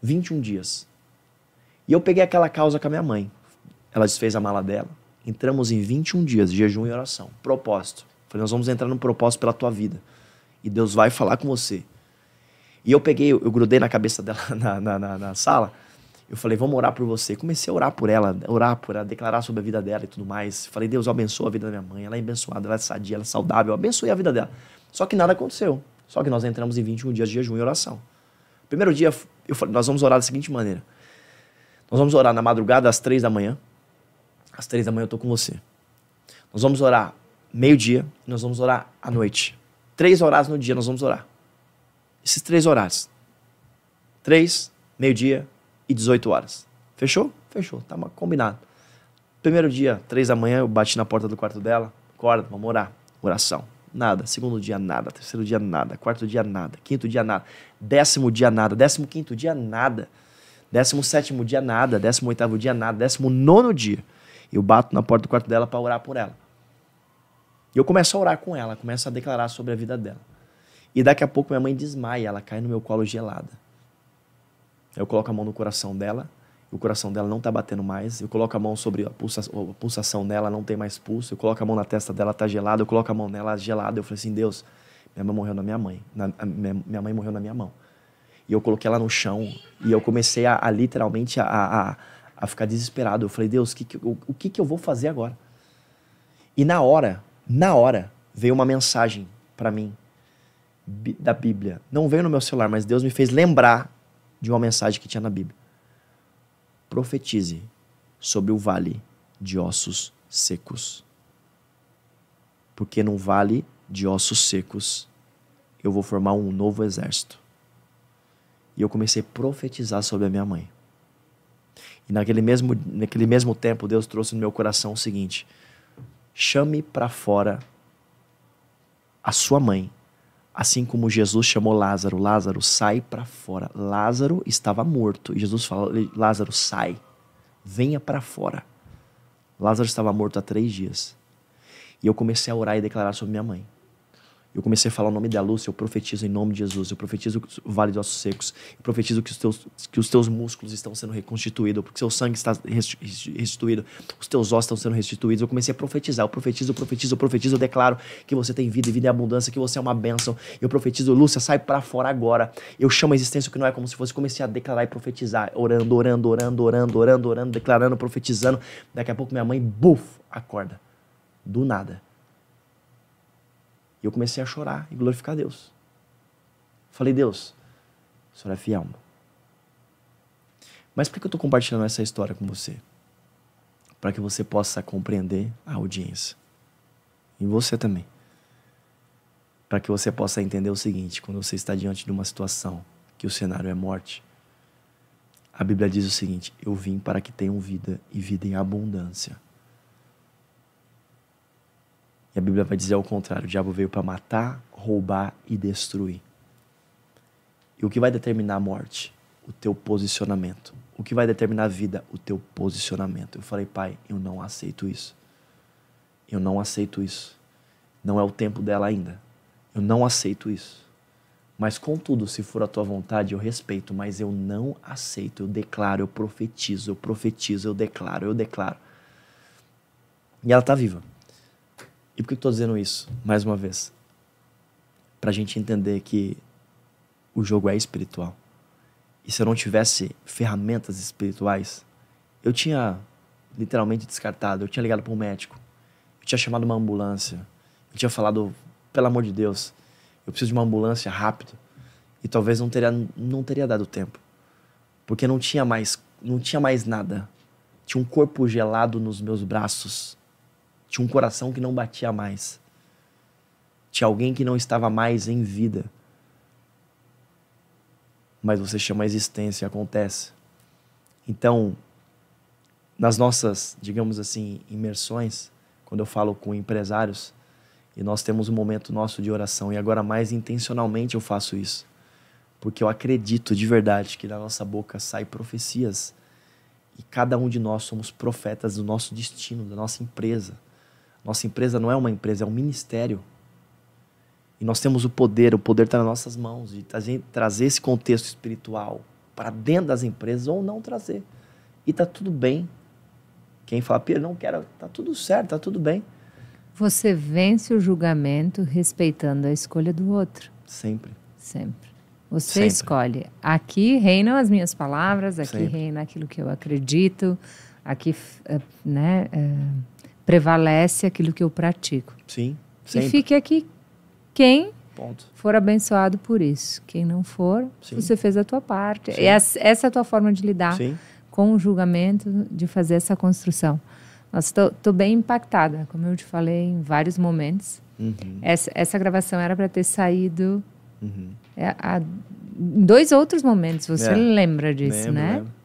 21 dias. E eu peguei aquela causa com a minha mãe. Ela desfez a mala dela. Entramos em 21 dias de jejum e oração. Propósito. Falei, nós vamos entrar num propósito pela tua vida. E Deus vai falar com você. E eu peguei, eu grudei na cabeça dela na, na, na, na sala. Eu falei, vamos orar por você. Comecei a orar por ela, orar por ela, declarar sobre a vida dela e tudo mais. Falei, Deus, abençoa a vida da minha mãe. Ela é abençoada, ela é sadia, ela é saudável. Abençoe a vida dela. Só que nada aconteceu. Só que nós entramos em 21 dias de jejum e oração. Primeiro dia, eu falei, nós vamos orar da seguinte maneira. Nós vamos orar na madrugada às três da manhã. Às três da manhã eu tô com você. Nós vamos orar meio-dia e nós vamos orar à noite. Três horas no dia nós vamos orar. Esses três horários. Três, meio-dia, e 18 horas. Fechou? Fechou, tá combinado. Primeiro dia, três da manhã, eu bati na porta do quarto dela. Acorda, vamos orar. Oração. Nada. Segundo dia, nada. Terceiro dia, nada. Quarto dia, nada. Quinto dia, nada. Décimo dia, nada. Décimo quinto dia, nada. Décimo sétimo dia, nada. Décimo oitavo dia, nada. Décimo nono dia. Eu bato na porta do quarto dela para orar por ela. E eu começo a orar com ela, começo a declarar sobre a vida dela. E daqui a pouco minha mãe desmaia, ela cai no meu colo gelada. Eu coloco a mão no coração dela, o coração dela não está batendo mais. Eu coloco a mão sobre a, pulsa, a pulsação dela, não tem mais pulso. Eu coloco a mão na testa dela, está gelada. Eu coloco a mão nela, gelada. Eu falei assim: Deus, minha mãe morreu na minha mãe. Na, minha, minha, mãe morreu na minha mão. E eu coloquei ela no chão e eu comecei a, a literalmente a, a, a, ficar desesperado. Eu falei: Deus, que que, o, o que, que eu vou fazer agora? E na hora, na hora, veio uma mensagem para mim da Bíblia. Não veio no meu celular, mas Deus me fez lembrar de uma mensagem que tinha na Bíblia. Profetize sobre o vale de ossos secos. Porque num vale de ossos secos eu vou formar um novo exército. E eu comecei a profetizar sobre a minha mãe. E naquele mesmo, naquele mesmo tempo, Deus trouxe no meu coração o seguinte: chame para fora a sua mãe Assim como Jesus chamou Lázaro, Lázaro, sai para fora. Lázaro estava morto. E Jesus falou: Lázaro, sai, venha para fora. Lázaro estava morto há três dias. E eu comecei a orar e declarar sobre minha mãe. Eu comecei a falar o nome da Lúcia, eu profetizo em nome de Jesus, eu profetizo o vale dos ossos secos, eu profetizo que os, teus, que os teus músculos estão sendo reconstituídos, porque seu sangue está restituído, os teus ossos estão sendo restituídos. Eu comecei a profetizar, eu profetizo, eu profetizo, eu profetizo, eu declaro que você tem vida e vida e abundância, que você é uma bênção. Eu profetizo, Lúcia, sai para fora agora. Eu chamo a existência que não é como se fosse, comecei a declarar e profetizar, orando, orando, orando, orando, orando, orando, declarando, profetizando. Daqui a pouco minha mãe, buf, acorda. Do nada. E eu comecei a chorar e glorificar Deus. Falei, Deus, o Senhor é fiel. Mas por que eu estou compartilhando essa história com você? Para que você possa compreender a audiência. E você também. Para que você possa entender o seguinte: quando você está diante de uma situação que o cenário é morte, a Bíblia diz o seguinte: Eu vim para que tenham vida e vida em abundância a Bíblia vai dizer ao contrário: o diabo veio para matar, roubar e destruir. E o que vai determinar a morte? O teu posicionamento. O que vai determinar a vida? O teu posicionamento. Eu falei, pai, eu não aceito isso. Eu não aceito isso. Não é o tempo dela ainda. Eu não aceito isso. Mas contudo, se for a tua vontade, eu respeito, mas eu não aceito, eu declaro, eu profetizo, eu profetizo, eu declaro, eu declaro. E ela está viva. E por que eu estou dizendo isso, mais uma vez? Para a gente entender que o jogo é espiritual. E se eu não tivesse ferramentas espirituais, eu tinha literalmente descartado, eu tinha ligado para um médico, eu tinha chamado uma ambulância, eu tinha falado, pelo amor de Deus, eu preciso de uma ambulância rápido. E talvez não teria, não teria dado tempo. Porque não tinha mais, não tinha mais nada. Tinha um corpo gelado nos meus braços tinha um coração que não batia mais. Tinha alguém que não estava mais em vida. Mas você chama a existência, acontece. Então, nas nossas, digamos assim, imersões, quando eu falo com empresários, e nós temos um momento nosso de oração, e agora mais intencionalmente eu faço isso, porque eu acredito de verdade que da nossa boca saem profecias, e cada um de nós somos profetas do nosso destino, da nossa empresa. Nossa empresa não é uma empresa, é um ministério. E nós temos o poder, o poder está nas nossas mãos, de trazer esse contexto espiritual para dentro das empresas ou não trazer. E está tudo bem. Quem fala, Pia, não quero, Está tudo certo, está tudo bem.
Você vence o julgamento respeitando a escolha do outro. Sempre. Sempre. Você Sempre. escolhe. Aqui reinam as minhas palavras, aqui Sempre. reina aquilo que eu acredito, aqui, eh, né? É prevalece aquilo que eu pratico. Sim, sempre. E fique aqui quem Ponto. for abençoado por isso. Quem não for, Sim. você fez a tua parte. E essa, é essa é a tua forma de lidar Sim. com o julgamento, de fazer essa construção. Nossa, estou bem impactada, como eu te falei em vários momentos. Uhum. Essa, essa gravação era para ter saído uhum. a, a, em dois outros momentos. Você é. lembra disso, lembro, né? Lembro.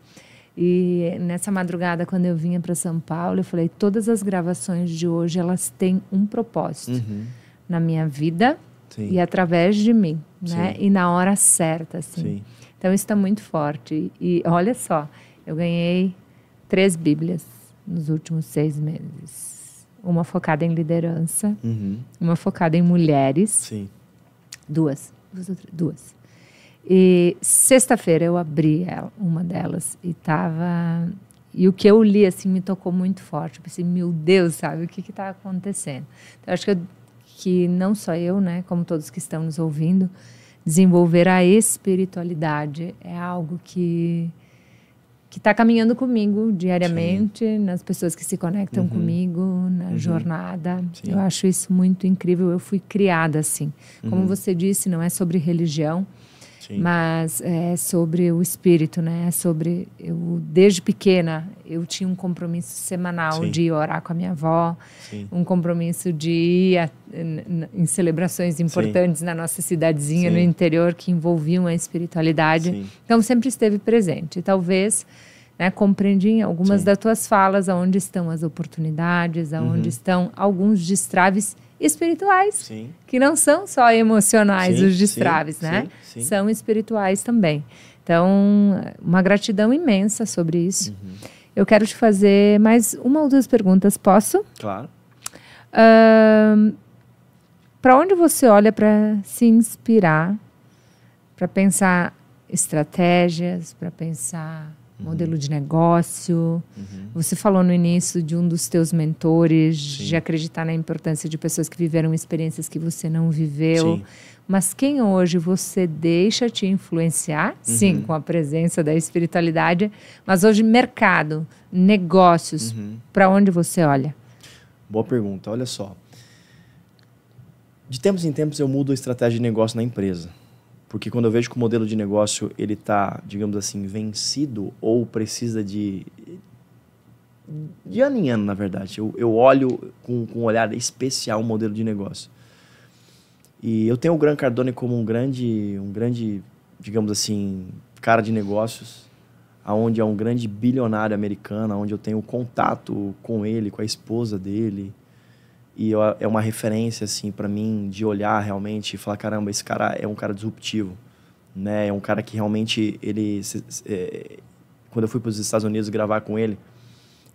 E nessa madrugada, quando eu vinha para São Paulo, eu falei: todas as gravações de hoje elas têm um propósito uhum. na minha vida Sim. e através de mim, né? Sim. E na hora certa, assim. Sim. Então isso está muito forte. E olha só, eu ganhei três Bíblias nos últimos seis meses: uma focada em liderança, uhum. uma focada em mulheres, duas, duas e sexta-feira eu abri ela, uma delas e tava e o que eu li assim me tocou muito forte. Eu pensei, meu Deus, sabe o que está acontecendo? Então, acho que, eu, que não só eu, né, como todos que estão nos ouvindo, desenvolver a espiritualidade é algo que que está caminhando comigo diariamente, Sim. nas pessoas que se conectam uhum. comigo, na uhum. jornada. Sim. Eu acho isso muito incrível. Eu fui criada assim. Como uhum. você disse, não é sobre religião mas é sobre o espírito, né? É sobre eu desde pequena eu tinha um compromisso semanal Sim. de orar com a minha avó, Sim. um compromisso de ir a, em celebrações importantes na nossa cidadezinha no interior que envolviam a espiritualidade. Então sempre esteve presente. Talvez né, compreendi em algumas das tuas falas aonde estão as oportunidades, aonde uhum. estão alguns destraves espirituais, sim. que não são só emocionais sim, os destraves, né? sim, né? São espirituais também. Então, uma gratidão imensa sobre isso. Uhum. Eu quero te fazer mais uma ou duas perguntas, posso? Claro. Uh, para onde você olha para se inspirar, para pensar estratégias, para pensar modelo de negócio. Uhum. Você falou no início de um dos teus mentores, Sim. de acreditar na importância de pessoas que viveram experiências que você não viveu. Sim. Mas quem hoje você deixa te influenciar? Uhum. Sim, com a presença da espiritualidade, mas hoje mercado, negócios, uhum. para onde você olha?
Boa pergunta. Olha só. De tempos em tempos eu mudo a estratégia de negócio na empresa. Porque quando eu vejo que o modelo de negócio ele está, digamos assim, vencido ou precisa de. de ano em ano, na verdade. Eu, eu olho com, com um olhar especial o modelo de negócio. E eu tenho o Gran Cardone como um grande, um grande, digamos assim, cara de negócios, aonde é um grande bilionário americano, onde eu tenho contato com ele, com a esposa dele, e eu, é uma referência, assim, para mim, de olhar realmente e falar, caramba, esse cara é um cara disruptivo, né? É um cara que realmente, ele... Se, se, é, quando eu fui para os Estados Unidos gravar com ele,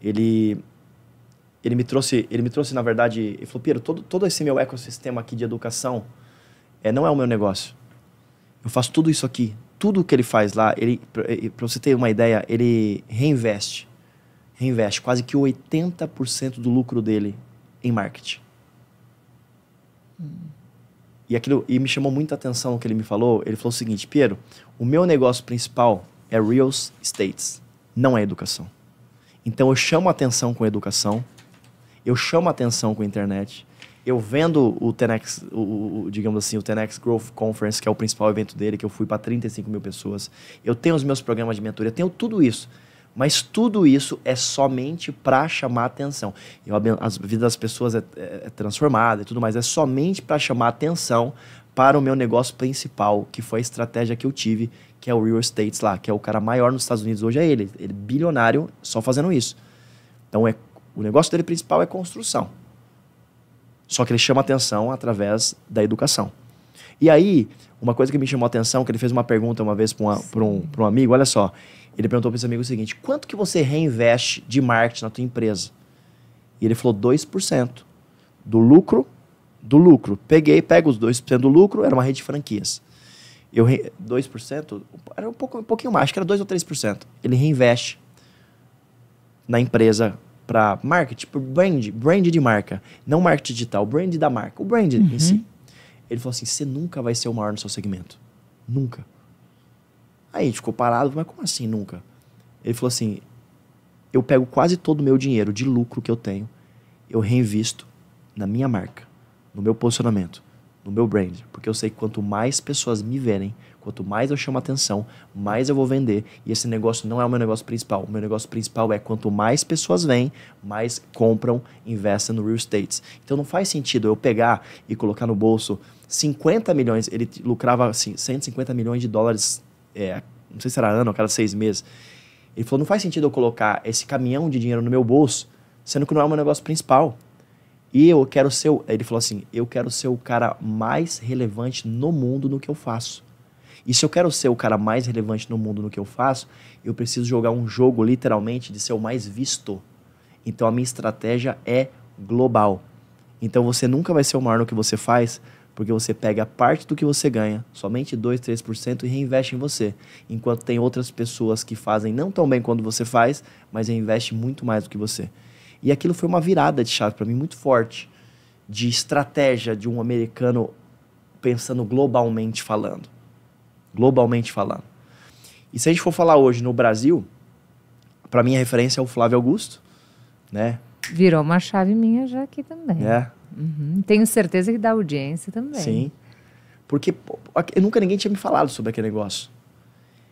ele... Ele me trouxe, ele me trouxe na verdade, ele falou, Piero, todo, todo esse meu ecossistema aqui de educação é, não é o meu negócio. Eu faço tudo isso aqui. Tudo que ele faz lá, ele, para você ter uma ideia, ele reinveste. Reinveste. Quase que 80% do lucro dele em marketing. Hum. E aquilo e me chamou muita atenção o que ele me falou. Ele falou o seguinte, Piero, o meu negócio principal é real estates, não é educação. Então eu chamo atenção com educação, eu chamo atenção com internet, eu vendo o Tenex, o, o, digamos assim, o Tenex Growth Conference, que é o principal evento dele, que eu fui para 35 mil pessoas, eu tenho os meus programas de mentoria, eu tenho tudo isso. Mas tudo isso é somente para chamar atenção. a vida das pessoas é, é, é transformada e tudo mais, é somente para chamar atenção para o meu negócio principal, que foi a estratégia que eu tive, que é o Real Estate lá, que é o cara maior nos Estados Unidos hoje, é ele. Ele é bilionário só fazendo isso. Então, é, o negócio dele principal é construção. Só que ele chama atenção através da educação. E aí, uma coisa que me chamou a atenção, que ele fez uma pergunta uma vez para um, um amigo, olha só. Ele perguntou para esse amigo o seguinte, quanto que você reinveste de marketing na tua empresa? E ele falou 2% do lucro, do lucro. Peguei, pego os 2% do lucro, era uma rede de franquias. Eu, 2%, era um, pouco, um pouquinho mais, acho que era 2 ou 3%. Ele reinveste na empresa para marketing, para brand, brand de marca. Não marketing digital, brand da marca, o brand uhum. em si. Uhum. Ele falou assim: você nunca vai ser o maior no seu segmento. Nunca. Aí a gente ficou parado, mas como assim nunca? Ele falou assim: eu pego quase todo o meu dinheiro de lucro que eu tenho, eu reinvisto na minha marca, no meu posicionamento, no meu brand. Porque eu sei que quanto mais pessoas me verem, quanto mais eu chamo atenção, mais eu vou vender. E esse negócio não é o meu negócio principal. O meu negócio principal é quanto mais pessoas vêm, mais compram, investem no real estate. Então não faz sentido eu pegar e colocar no bolso 50 milhões, ele lucrava assim, 150 milhões de dólares, é, não sei se era ano, a cada seis meses. Ele falou: não faz sentido eu colocar esse caminhão de dinheiro no meu bolso, sendo que não é o meu negócio principal. E eu quero ser. ele falou assim: eu quero ser o cara mais relevante no mundo no que eu faço. E se eu quero ser o cara mais relevante no mundo no que eu faço, eu preciso jogar um jogo, literalmente, de ser o mais visto. Então a minha estratégia é global. Então você nunca vai ser o maior no que você faz porque você pega parte do que você ganha, somente 2, 3% e reinveste em você. Enquanto tem outras pessoas que fazem não tão bem quando você faz, mas reinveste muito mais do que você. E aquilo foi uma virada de chave para mim muito forte de estratégia de um americano pensando globalmente falando. Globalmente falando. E se a gente for falar hoje no Brasil, para mim a referência é o Flávio Augusto, né?
Virou uma chave minha já aqui também. É. Uhum. Tenho certeza que dá audiência também. Sim.
Porque eu nunca ninguém tinha me falado sobre aquele negócio.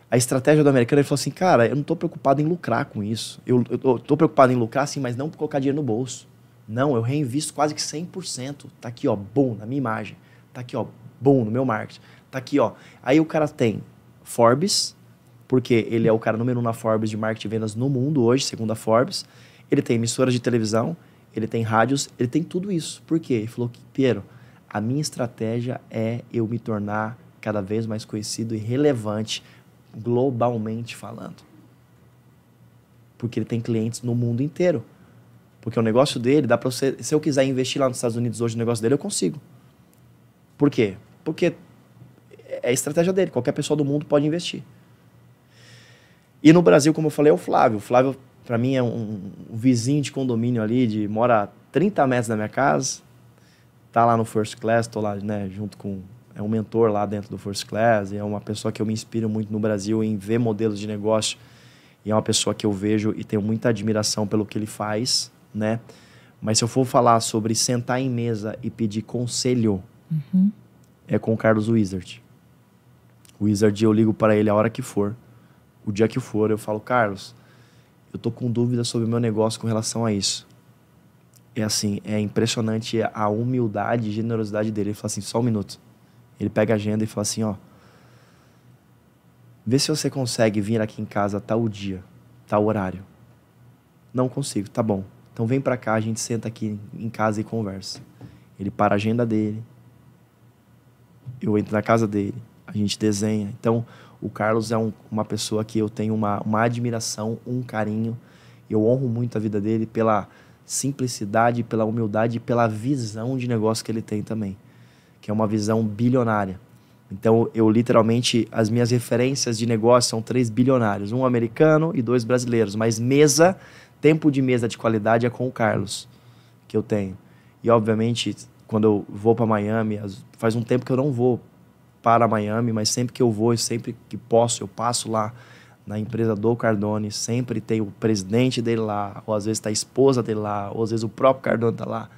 A estratégia do americano, ele falou assim, cara, eu não estou preocupado em lucrar com isso. Eu estou preocupado em lucrar, sim, mas não colocar dinheiro no bolso. Não, eu reinvisto quase que 100%. Tá aqui, ó, bom, na minha imagem. Tá aqui, ó, bom, no meu marketing. Tá aqui, ó. Aí o cara tem Forbes, porque ele é o cara número um na Forbes de marketing e vendas no mundo hoje, segundo a Forbes. Ele tem emissoras de televisão, ele tem rádios, ele tem tudo isso. Por quê? Ele falou que, Piero, a minha estratégia é eu me tornar cada vez mais conhecido e relevante globalmente falando. Porque ele tem clientes no mundo inteiro. Porque o negócio dele, dá para você, se eu quiser investir lá nos Estados Unidos hoje no negócio dele, eu consigo. Por quê? Porque é a estratégia dele, qualquer pessoa do mundo pode investir. E no Brasil, como eu falei, é o Flávio. O Flávio para mim é um, um, vizinho de condomínio ali, de mora a 30 metros da minha casa, tá lá no First Class, tô lá, né, junto com é um mentor lá dentro do First Class, e é uma pessoa que eu me inspiro muito no Brasil em ver modelos de negócio, e é uma pessoa que eu vejo e tenho muita admiração pelo que ele faz, né? Mas se eu for falar sobre sentar em mesa e pedir conselho, uhum. é com o Carlos Wizard. O Wizard, eu ligo para ele a hora que for. O dia que for, eu falo, Carlos, eu tô com dúvida sobre o meu negócio com relação a isso. É assim, é impressionante a humildade e generosidade dele. Ele fala assim, só um minuto. Ele pega a agenda e fala assim, ó. Vê se você consegue vir aqui em casa tal dia, tal horário. Não consigo, tá bom. Então vem para cá, a gente senta aqui em casa e conversa. Ele para a agenda dele. Eu entro na casa dele, a gente desenha. Então, o Carlos é um, uma pessoa que eu tenho uma, uma admiração, um carinho. Eu honro muito a vida dele pela simplicidade, pela humildade e pela visão de negócio que ele tem também, que é uma visão bilionária. Então, eu literalmente, as minhas referências de negócio são três bilionários, um americano e dois brasileiros, mas mesa, tempo de mesa de qualidade é com o Carlos, que eu tenho. E, obviamente, quando eu vou para Miami, faz um tempo que eu não vou para Miami, mas sempre que eu vou e sempre que posso, eu passo lá na empresa do Cardone, sempre tem o presidente dele lá, ou às vezes está a esposa dele lá, ou às vezes o próprio Cardone está lá.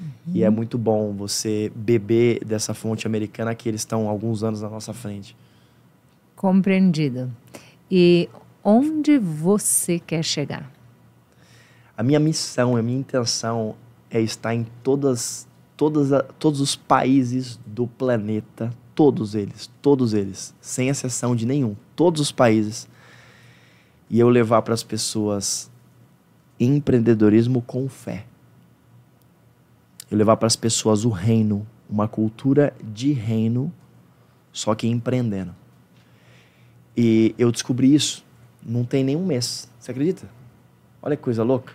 Uhum. E é uhum. muito bom você beber dessa fonte americana que eles estão alguns anos na nossa frente.
Compreendido. E onde você quer chegar?
A minha missão, a minha intenção é estar em todas, todas todos os países do planeta Todos eles, todos eles, sem exceção de nenhum, todos os países. E eu levar para as pessoas empreendedorismo com fé. Eu levar para as pessoas o reino, uma cultura de reino, só que empreendendo. E eu descobri isso não tem nenhum mês. Você acredita? Olha que coisa louca.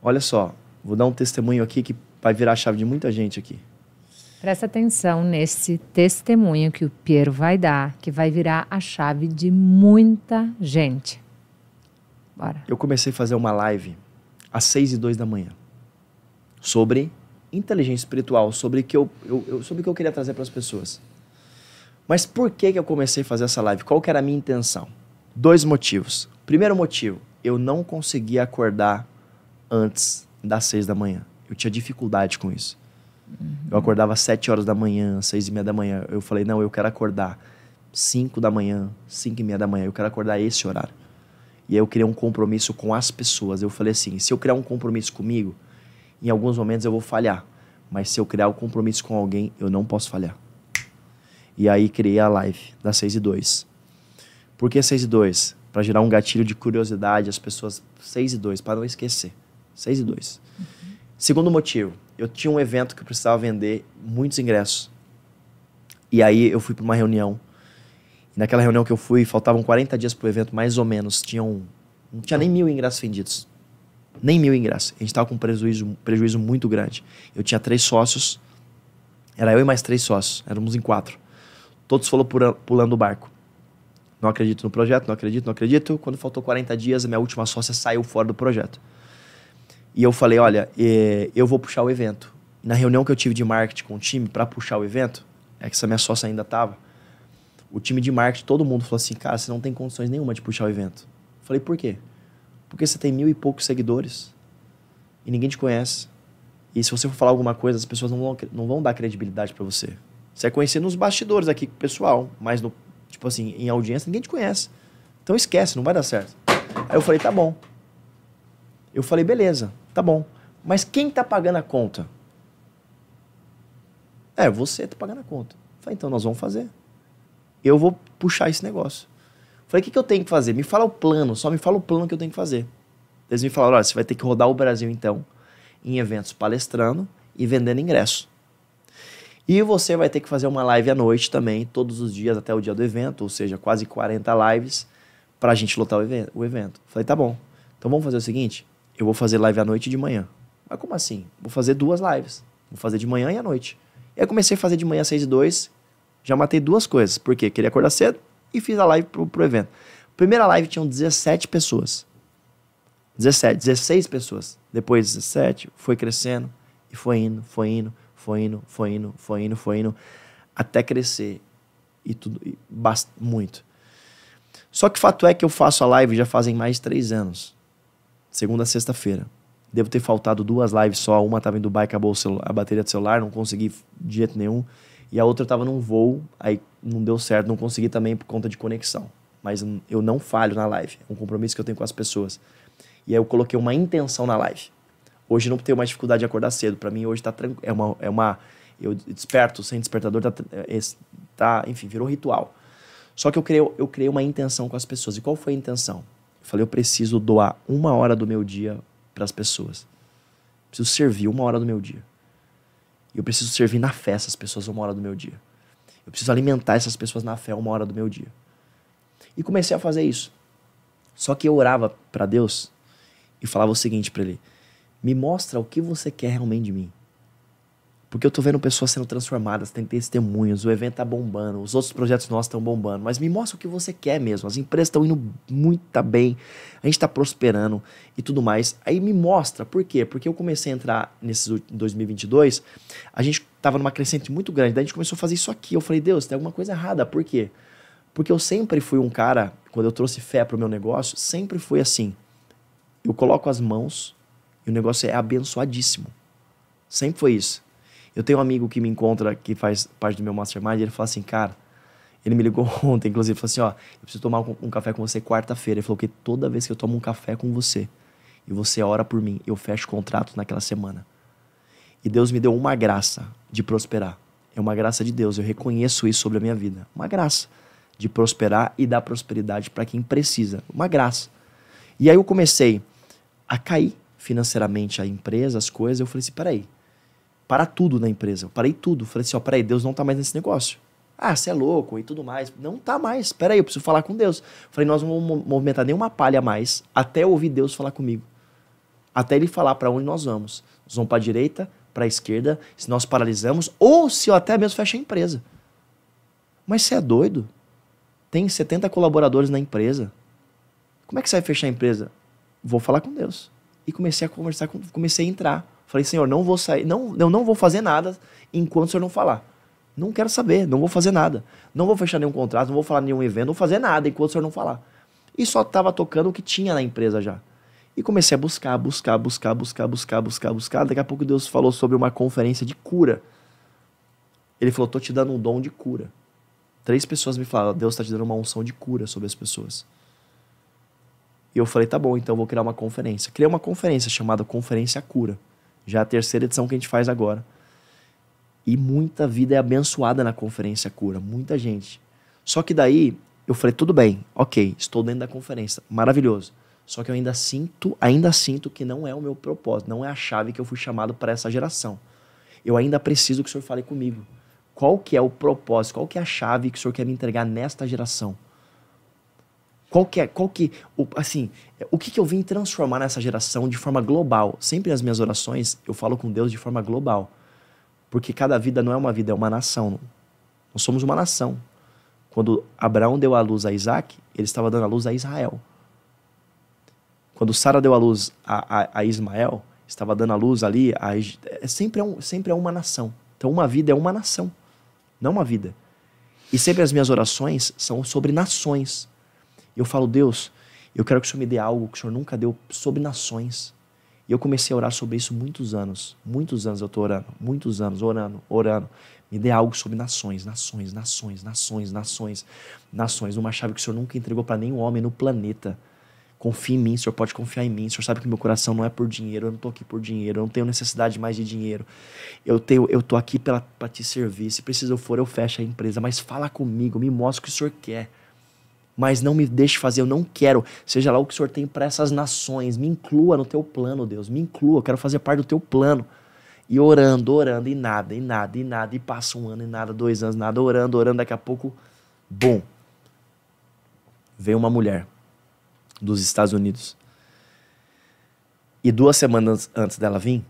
Olha só, vou dar um testemunho aqui que vai virar a chave de muita gente aqui.
Presta atenção nesse testemunho que o Piero vai dar, que vai virar a chave de muita gente.
Bora. Eu comecei a fazer uma live às seis e dois da manhã sobre inteligência espiritual, sobre que eu, eu, eu sobre o que eu queria trazer para as pessoas. Mas por que, que eu comecei a fazer essa live? Qual que era a minha intenção? Dois motivos. Primeiro motivo, eu não conseguia acordar antes das seis da manhã. Eu tinha dificuldade com isso. Uhum. Eu acordava às 7 horas da manhã, seis e meia da manhã. Eu falei, não, eu quero acordar 5 da manhã, 5 e meia da manhã. Eu quero acordar esse horário. E aí eu criei um compromisso com as pessoas. Eu falei assim, se eu criar um compromisso comigo, em alguns momentos eu vou falhar. Mas se eu criar o um compromisso com alguém, eu não posso falhar. E aí criei a live das 6 e dois Por que 6 e dois Para gerar um gatilho de curiosidade, as pessoas... 6 e dois para não esquecer. 6 e dois Uhum. Segundo motivo, eu tinha um evento que eu precisava vender muitos ingressos. E aí eu fui para uma reunião. naquela reunião que eu fui, faltavam 40 dias para o evento, mais ou menos. um, não tinha nem mil ingressos vendidos. Nem mil ingressos. A gente estava com um prejuízo, prejuízo muito grande. Eu tinha três sócios. Era eu e mais três sócios. Éramos em quatro. Todos foram pulando o barco. Não acredito no projeto, não acredito, não acredito. Quando faltou 40 dias, a minha última sócia saiu fora do projeto. E eu falei, olha, é, eu vou puxar o evento. Na reunião que eu tive de marketing com o time para puxar o evento, é que essa minha sócia ainda tava, o time de marketing, todo mundo falou assim, cara, você não tem condições nenhuma de puxar o evento. Eu falei, por quê? Porque você tem mil e poucos seguidores e ninguém te conhece. E se você for falar alguma coisa, as pessoas não vão, não vão dar credibilidade para você. Você é conhecido nos bastidores aqui, pessoal, mas no, tipo assim, em audiência ninguém te conhece. Então esquece, não vai dar certo. Aí eu falei, tá bom. Eu falei, beleza. Tá bom. Mas quem tá pagando a conta? É, você tá pagando a conta. Eu falei, então nós vamos fazer. Eu vou puxar esse negócio. Eu falei, o que, que eu tenho que fazer? Me fala o plano, só me fala o plano que eu tenho que fazer. Eles me falaram, olha, você vai ter que rodar o Brasil então em eventos palestrando e vendendo ingresso. E você vai ter que fazer uma live à noite também, todos os dias até o dia do evento, ou seja, quase 40 lives para a gente lotar o evento. Eu falei, tá bom. Então vamos fazer o seguinte, eu vou fazer live à noite e de manhã. Mas como assim? Vou fazer duas lives. Vou fazer de manhã e à noite. E aí comecei a fazer de manhã às 6 e 2. Já matei duas coisas. Por quê? Queria acordar cedo e fiz a live pro, pro evento. Primeira live tinham 17 pessoas. 17, 16 pessoas. Depois 17, foi crescendo e foi indo, foi indo, foi indo, foi indo, foi indo, foi indo, até crescer e tudo, e basta muito. Só que o fato é que eu faço a live já fazem mais de três anos segunda a sexta-feira. Devo ter faltado duas lives só, uma estava em Dubai, acabou a bateria do celular, não consegui de jeito nenhum. E a outra estava tava num voo, aí não deu certo, não consegui também por conta de conexão. Mas eu não falho na live, é um compromisso que eu tenho com as pessoas. E aí eu coloquei uma intenção na live. Hoje não tenho mais dificuldade de acordar cedo, para mim hoje tá tranquilo, é uma, é uma... Eu desperto sem despertador, tá, é, tá, enfim, virou ritual. Só que eu criei, eu criei uma intenção com as pessoas. E qual foi a intenção? falei, eu preciso doar uma hora do meu dia para as pessoas. Preciso servir uma hora do meu dia. E eu preciso servir na fé essas pessoas uma hora do meu dia. Eu preciso alimentar essas pessoas na fé uma hora do meu dia. E comecei a fazer isso. Só que eu orava para Deus e falava o seguinte para ele: Me mostra o que você quer realmente de mim. Porque eu tô vendo pessoas sendo transformadas, tem testemunhos, o evento tá bombando, os outros projetos nossos estão bombando. Mas me mostra o que você quer mesmo. As empresas estão indo muito bem, a gente tá prosperando e tudo mais. Aí me mostra, por quê? Porque eu comecei a entrar nesses 2022, a gente tava numa crescente muito grande, daí a gente começou a fazer isso aqui. Eu falei, Deus, tem alguma coisa errada, por quê? Porque eu sempre fui um cara, quando eu trouxe fé pro meu negócio, sempre foi assim. Eu coloco as mãos e o negócio é abençoadíssimo. Sempre foi isso. Eu tenho um amigo que me encontra, que faz parte do meu mastermind, ele fala assim, cara, ele me ligou ontem, inclusive, falou assim, ó, eu preciso tomar um, um café com você quarta-feira. Ele falou que toda vez que eu tomo um café com você e você ora por mim, eu fecho contrato naquela semana. E Deus me deu uma graça de prosperar. É uma graça de Deus, eu reconheço isso sobre a minha vida. Uma graça de prosperar e dar prosperidade para quem precisa. Uma graça. E aí eu comecei a cair financeiramente a empresa, as coisas. Eu falei assim: peraí, parar tudo na empresa. Eu parei tudo. Falei assim, ó, peraí, Deus não tá mais nesse negócio. Ah, você é louco e tudo mais. Não tá mais. Peraí, eu preciso falar com Deus. Falei, nós não vamos movimentar nenhuma palha mais até eu ouvir Deus falar comigo. Até ele falar para onde nós vamos. Nós vamos para direita, para esquerda, se nós paralisamos ou se eu até mesmo fecho a empresa. Mas você é doido? Tem 70 colaboradores na empresa. Como é que você vai fechar a empresa? Vou falar com Deus. E comecei a conversar, com, comecei a entrar Falei, Senhor, não vou sair, não, eu não vou fazer nada enquanto o Senhor não falar. Não quero saber, não vou fazer nada. Não vou fechar nenhum contrato, não vou falar nenhum evento, não vou fazer nada enquanto o Senhor não falar. E só estava tocando o que tinha na empresa já. E comecei a buscar, buscar, buscar, buscar, buscar, buscar, buscar. Daqui a pouco Deus falou sobre uma conferência de cura. Ele falou: "Tô te dando um dom de cura". Três pessoas me falaram: "Deus está te dando uma unção de cura sobre as pessoas". E eu falei: "Tá bom, então eu vou criar uma conferência". Criei uma conferência chamada Conferência Cura. Já é a terceira edição que a gente faz agora. E muita vida é abençoada na conferência cura, muita gente. Só que daí eu falei, tudo bem, ok, estou dentro da conferência, maravilhoso. Só que eu ainda sinto, ainda sinto que não é o meu propósito, não é a chave que eu fui chamado para essa geração. Eu ainda preciso que o senhor fale comigo. Qual que é o propósito, qual que é a chave que o senhor quer me entregar nesta geração? Qual que é, qual que, o, assim, o que, que eu vim transformar nessa geração de forma global? Sempre nas minhas orações eu falo com Deus de forma global. Porque cada vida não é uma vida, é uma nação. Nós somos uma nação. Quando Abraão deu a luz a Isaac, ele estava dando a luz a Israel. Quando Sara deu a luz a, a, a Ismael, estava dando a luz ali, a, é, sempre, é um, sempre é uma nação. Então, uma vida é uma nação, não uma vida. E sempre as minhas orações são sobre nações. E eu falo, Deus, eu quero que o Senhor me dê algo que o Senhor nunca deu sobre nações. E eu comecei a orar sobre isso muitos anos. Muitos anos eu estou orando, muitos anos, orando, orando. Me dê algo sobre nações, nações, nações, nações, nações, nações. Uma chave que o Senhor nunca entregou para nenhum homem no planeta. Confie em mim, o Senhor pode confiar em mim. O Senhor sabe que meu coração não é por dinheiro, eu não estou aqui por dinheiro, eu não tenho necessidade mais de dinheiro. Eu tenho, eu estou aqui para te servir. Se preciso for, eu fecho a empresa, mas fala comigo, me mostra o que o Senhor quer mas não me deixe fazer, eu não quero. Seja lá o que o Senhor tem para essas nações, me inclua no teu plano, Deus, me inclua, eu quero fazer parte do teu plano. E orando, orando, e nada, e nada, e nada, e passa um ano, e nada, dois anos, nada, orando, orando, daqui a pouco, bom. Veio uma mulher dos Estados Unidos. E duas semanas antes dela vir,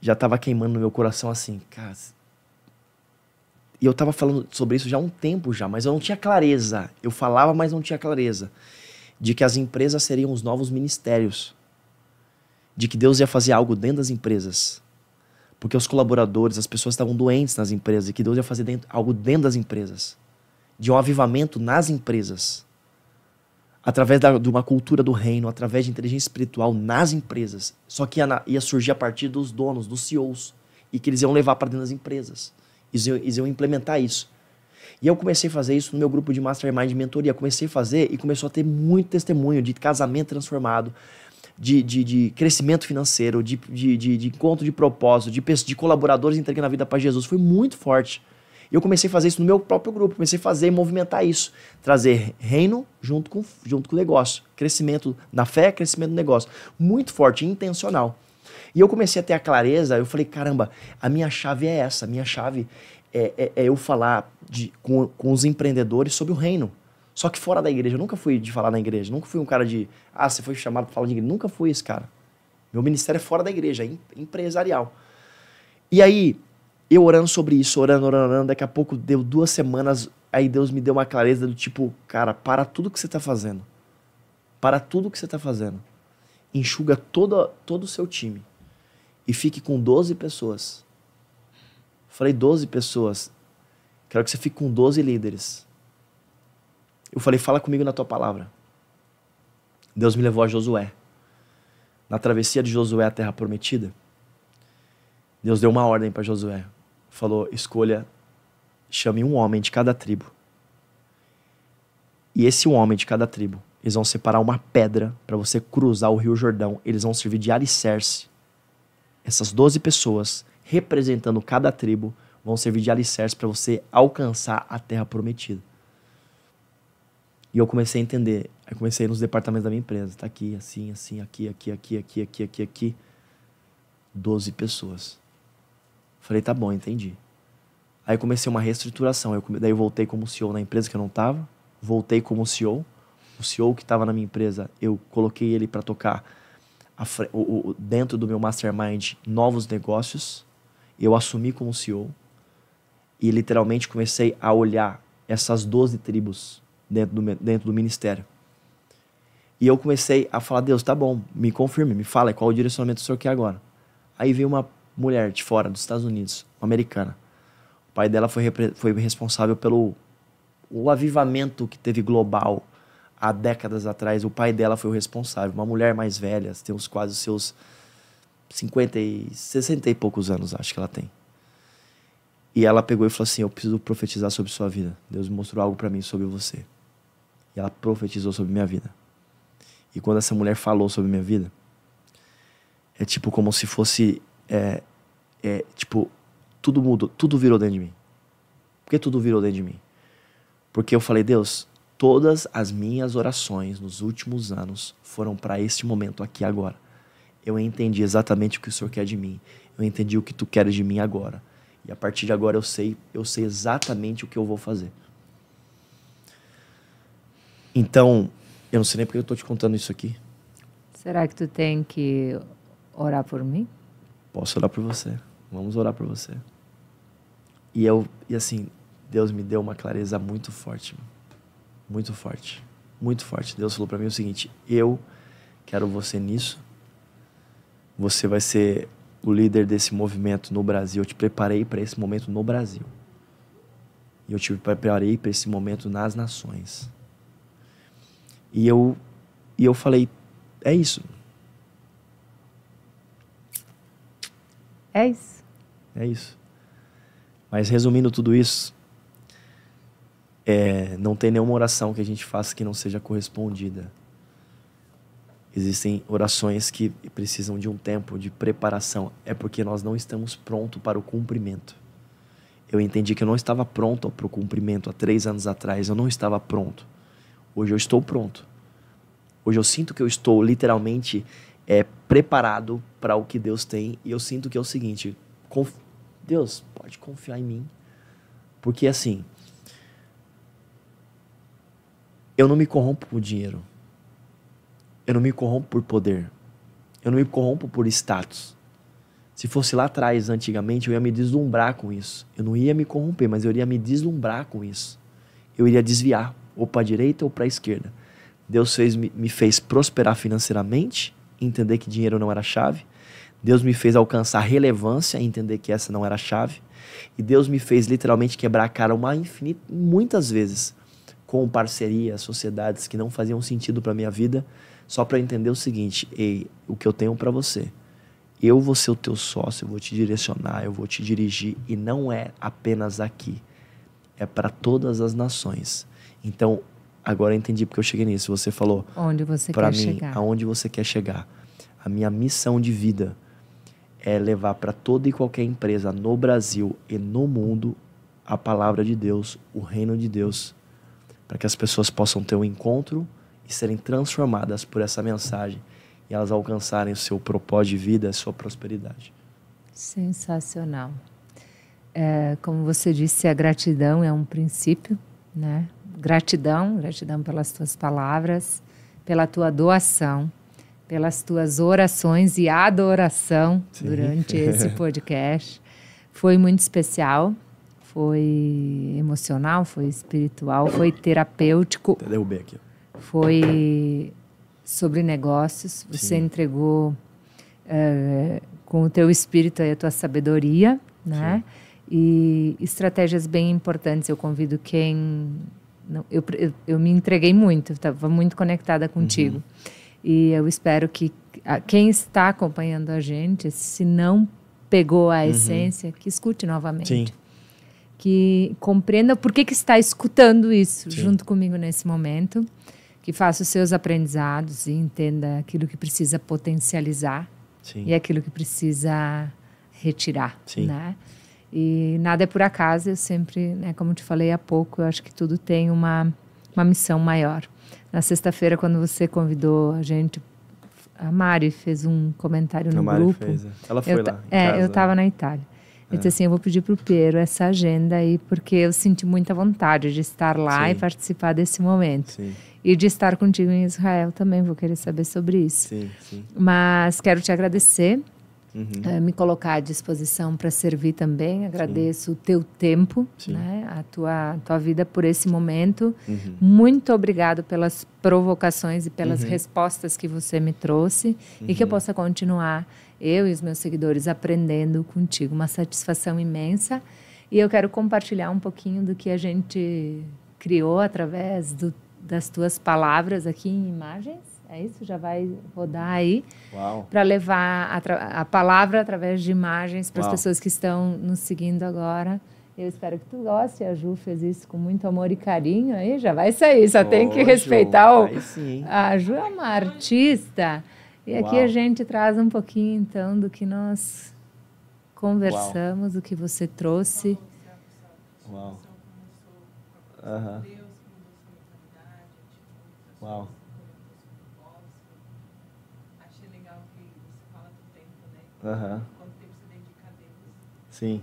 já estava queimando no meu coração assim, cara, e eu tava falando sobre isso já há um tempo já, mas eu não tinha clareza. Eu falava, mas não tinha clareza. De que as empresas seriam os novos ministérios. De que Deus ia fazer algo dentro das empresas. Porque os colaboradores, as pessoas estavam doentes nas empresas. E que Deus ia fazer dentro, algo dentro das empresas. De um avivamento nas empresas. Através da, de uma cultura do reino, através de inteligência espiritual nas empresas. Só que ia, ia surgir a partir dos donos, dos CEOs. E que eles iam levar para dentro das empresas e eu implementar isso. E eu comecei a fazer isso no meu grupo de mastermind de mentoria. Comecei a fazer e começou a ter muito testemunho de casamento transformado, de, de, de crescimento financeiro, de, de, de, de, encontro de propósito, de, de colaboradores entregando a vida para Jesus. Foi muito forte. E eu comecei a fazer isso no meu próprio grupo. Comecei a fazer e movimentar isso. Trazer reino junto com, junto com o negócio. Crescimento na fé, crescimento no negócio. Muito forte, intencional. E eu comecei a ter a clareza, eu falei, caramba, a minha chave é essa, a minha chave é, é, é eu falar de, com, com os empreendedores sobre o reino. Só que fora da igreja, eu nunca fui de falar na igreja, nunca fui um cara de, ah, você foi chamado para falar de igreja, nunca fui esse cara. Meu ministério é fora da igreja, é empresarial. E aí, eu orando sobre isso, orando, orando, orando, daqui a pouco deu duas semanas, aí Deus me deu uma clareza do tipo, cara, para tudo que você está fazendo. Para tudo que você está fazendo. Enxuga todo, todo o seu time e fique com 12 pessoas. Falei 12 pessoas. Quero que você fique com 12 líderes. Eu falei, fala comigo na tua palavra. Deus me levou a Josué. Na travessia de Josué à terra prometida, Deus deu uma ordem para Josué. Falou: escolha, chame um homem de cada tribo. E esse homem de cada tribo, eles vão separar uma pedra para você cruzar o Rio Jordão. Eles vão servir de alicerce essas 12 pessoas, representando cada tribo, vão servir de alicerce para você alcançar a terra prometida. E eu comecei a entender. Aí comecei nos departamentos da minha empresa. Tá aqui, assim, assim, aqui, aqui, aqui, aqui, aqui, aqui, aqui. 12 pessoas. Falei, tá bom, entendi. Aí comecei uma reestruturação. Eu, daí eu voltei como CEO na empresa que eu não estava. Voltei como CEO. O CEO que estava na minha empresa, eu coloquei ele para tocar a, o, o, dentro do meu mastermind novos negócios. Eu assumi como CEO e literalmente comecei a olhar essas 12 tribos dentro do, dentro do ministério. E eu comecei a falar: Deus, tá bom, me confirme, me fala qual o direcionamento do senhor quer agora. Aí veio uma mulher de fora, dos Estados Unidos, uma americana. O pai dela foi, foi responsável pelo o avivamento que teve global há décadas atrás, o pai dela foi o responsável. Uma mulher mais velha, tem uns quase os seus 50 e 60 e poucos anos, acho que ela tem. E ela pegou e falou assim: Eu preciso profetizar sobre sua vida. Deus mostrou algo para mim sobre você. E ela profetizou sobre minha vida. E quando essa mulher falou sobre minha vida, é tipo como se fosse. É, é, tipo, tudo mudou, tudo virou dentro de mim. Por que tudo virou dentro de mim? Porque eu falei: Deus, Todas as minhas orações nos últimos anos foram para este momento aqui agora. Eu entendi exatamente o que o Senhor quer de mim. Eu entendi o que tu queres de mim agora. E a partir de agora eu sei, eu sei exatamente o que eu vou fazer. Então, eu não sei nem porque eu estou te contando isso aqui.
Será que tu tem que orar por mim?
Posso orar por você. Vamos orar por você. E eu, e assim, Deus me deu uma clareza muito forte muito forte, muito forte. Deus falou para mim o seguinte: eu quero você nisso. Você vai ser o líder desse movimento no Brasil. Eu te preparei para esse momento no Brasil. E eu te preparei para esse momento nas nações. E eu e eu falei, é isso. É isso. É isso. Mas resumindo tudo isso, é, não tem nenhuma oração que a gente faça que não seja correspondida. Existem orações que precisam de um tempo de preparação. É porque nós não estamos prontos para o cumprimento. Eu entendi que eu não estava pronto para o cumprimento há três anos atrás. Eu não estava pronto. Hoje eu estou pronto. Hoje eu sinto que eu estou literalmente é, preparado para o que Deus tem. E eu sinto que é o seguinte: Deus, pode confiar em mim. Porque assim, eu não me corrompo por dinheiro. Eu não me corrompo por poder. Eu não me corrompo por status. Se fosse lá atrás, antigamente, eu ia me deslumbrar com isso. Eu não ia me corromper, mas eu iria me deslumbrar com isso. Eu iria desviar, ou para a direita ou para a esquerda. Deus fez, me fez prosperar financeiramente, entender que dinheiro não era chave. Deus me fez alcançar relevância, entender que essa não era chave. E Deus me fez literalmente quebrar a cara uma infinita, muitas vezes com parcerias, sociedades que não faziam sentido para minha vida, só para entender o seguinte: ei, o que eu tenho para você. Eu vou ser o teu sócio, eu vou te direcionar, eu vou te dirigir e não é apenas aqui. É para todas as nações. Então, agora eu entendi porque eu cheguei nisso. Você falou onde você para mim, chegar. aonde você quer chegar. A minha missão de vida é levar para toda e qualquer empresa no Brasil e no mundo a palavra de Deus, o reino de Deus para que as pessoas possam ter um encontro e serem transformadas por essa mensagem e elas alcançarem o seu propósito de vida, a sua prosperidade.
Sensacional. É, como você disse, a gratidão é um princípio, né? Gratidão, gratidão pelas tuas palavras, pela tua doação, pelas tuas orações e adoração Sim. durante esse podcast. Foi muito especial foi emocional, foi espiritual, foi terapêutico. derrubei aqui. Foi sobre negócios. Você Sim. entregou eh, com o teu espírito e a tua sabedoria, né? Sim. E estratégias bem importantes. Eu convido quem... Não, eu, eu, eu me entreguei muito, estava tá, muito conectada contigo. Uhum. E eu espero que a, quem está acompanhando a gente, se não pegou a uhum. essência, que escute novamente. Sim que compreenda por que, que está escutando isso Sim. junto comigo nesse momento, que faça os seus aprendizados e entenda aquilo que precisa potencializar Sim. e aquilo que precisa retirar, Sim. né? E nada é por acaso, eu sempre, né, como te falei há pouco, eu acho que tudo tem uma, uma missão maior. Na sexta-feira, quando você convidou a gente, a Mari fez um comentário no a Mari grupo. Fez. É. Ela foi é, eu, lá. é, casa. eu estava na Itália. É. Eu então, disse assim, eu vou pedir para o Piero essa agenda aí, porque eu senti muita vontade de estar lá Sim. e participar desse momento. Sim. E de estar contigo em Israel também, vou querer saber sobre isso. Sim, Mas quero te agradecer, uhum. Eh, me colocar à disposição para servir também. Agradeço o teu tempo, né? a, tua, tua vida por esse momento. Uhum. Muito obrigado pelas provocações e pelas uhum. respostas que você me trouxe e que eu uhum. possa continuar eu e os meus seguidores aprendendo contigo. Uma satisfação imensa. E eu quero compartilhar um pouquinho do que a gente criou através do, das tuas palavras aqui em imagens. É isso? Já vai rodar aí. Para levar a, a, palavra através de imagens para as pessoas que estão nos seguindo agora. Eu espero que tu goste. A Ju fez isso com muito amor e carinho aí. Já vai sair. Só tem que respeitar Ju. o. sim. A Ju é uma artista e aqui Uau. a gente traz um pouquinho então do que nós conversamos, Uau. do que você trouxe. Uau. Uhum. Uau. Achei legal que você do tempo, né? Uhum. Quanto tempo você Sim.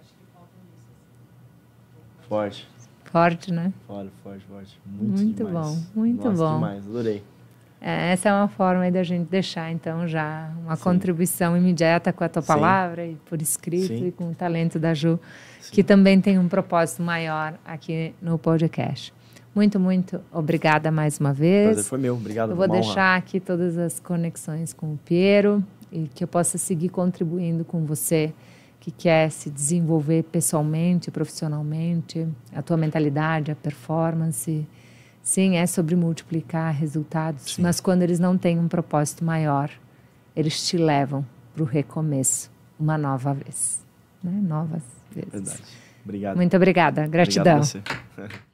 Acho que falta isso. Forte. Forte, né? Forte, forte, forte. Muito, muito bom, muito Nossa, bom. demais, adorei. É, essa é uma forma da gente deixar, então, já uma Sim. contribuição imediata com a tua Sim. palavra e por escrito Sim. e com o talento da Ju, que também tem um propósito maior aqui no podcast. Muito, muito obrigada mais uma vez. O prazer foi meu, obrigado. Eu vou deixar honra. aqui todas as conexões com o Piero e que eu possa seguir contribuindo com você que quer se desenvolver pessoalmente, profissionalmente, a tua mentalidade, a performance Sim, é sobre multiplicar resultados, Sim. mas quando eles não têm um propósito maior, eles te levam para o recomeço, uma nova vez. Né? Novas vezes. Verdade. Obrigado. Muito obrigada. Gratidão. Obrigado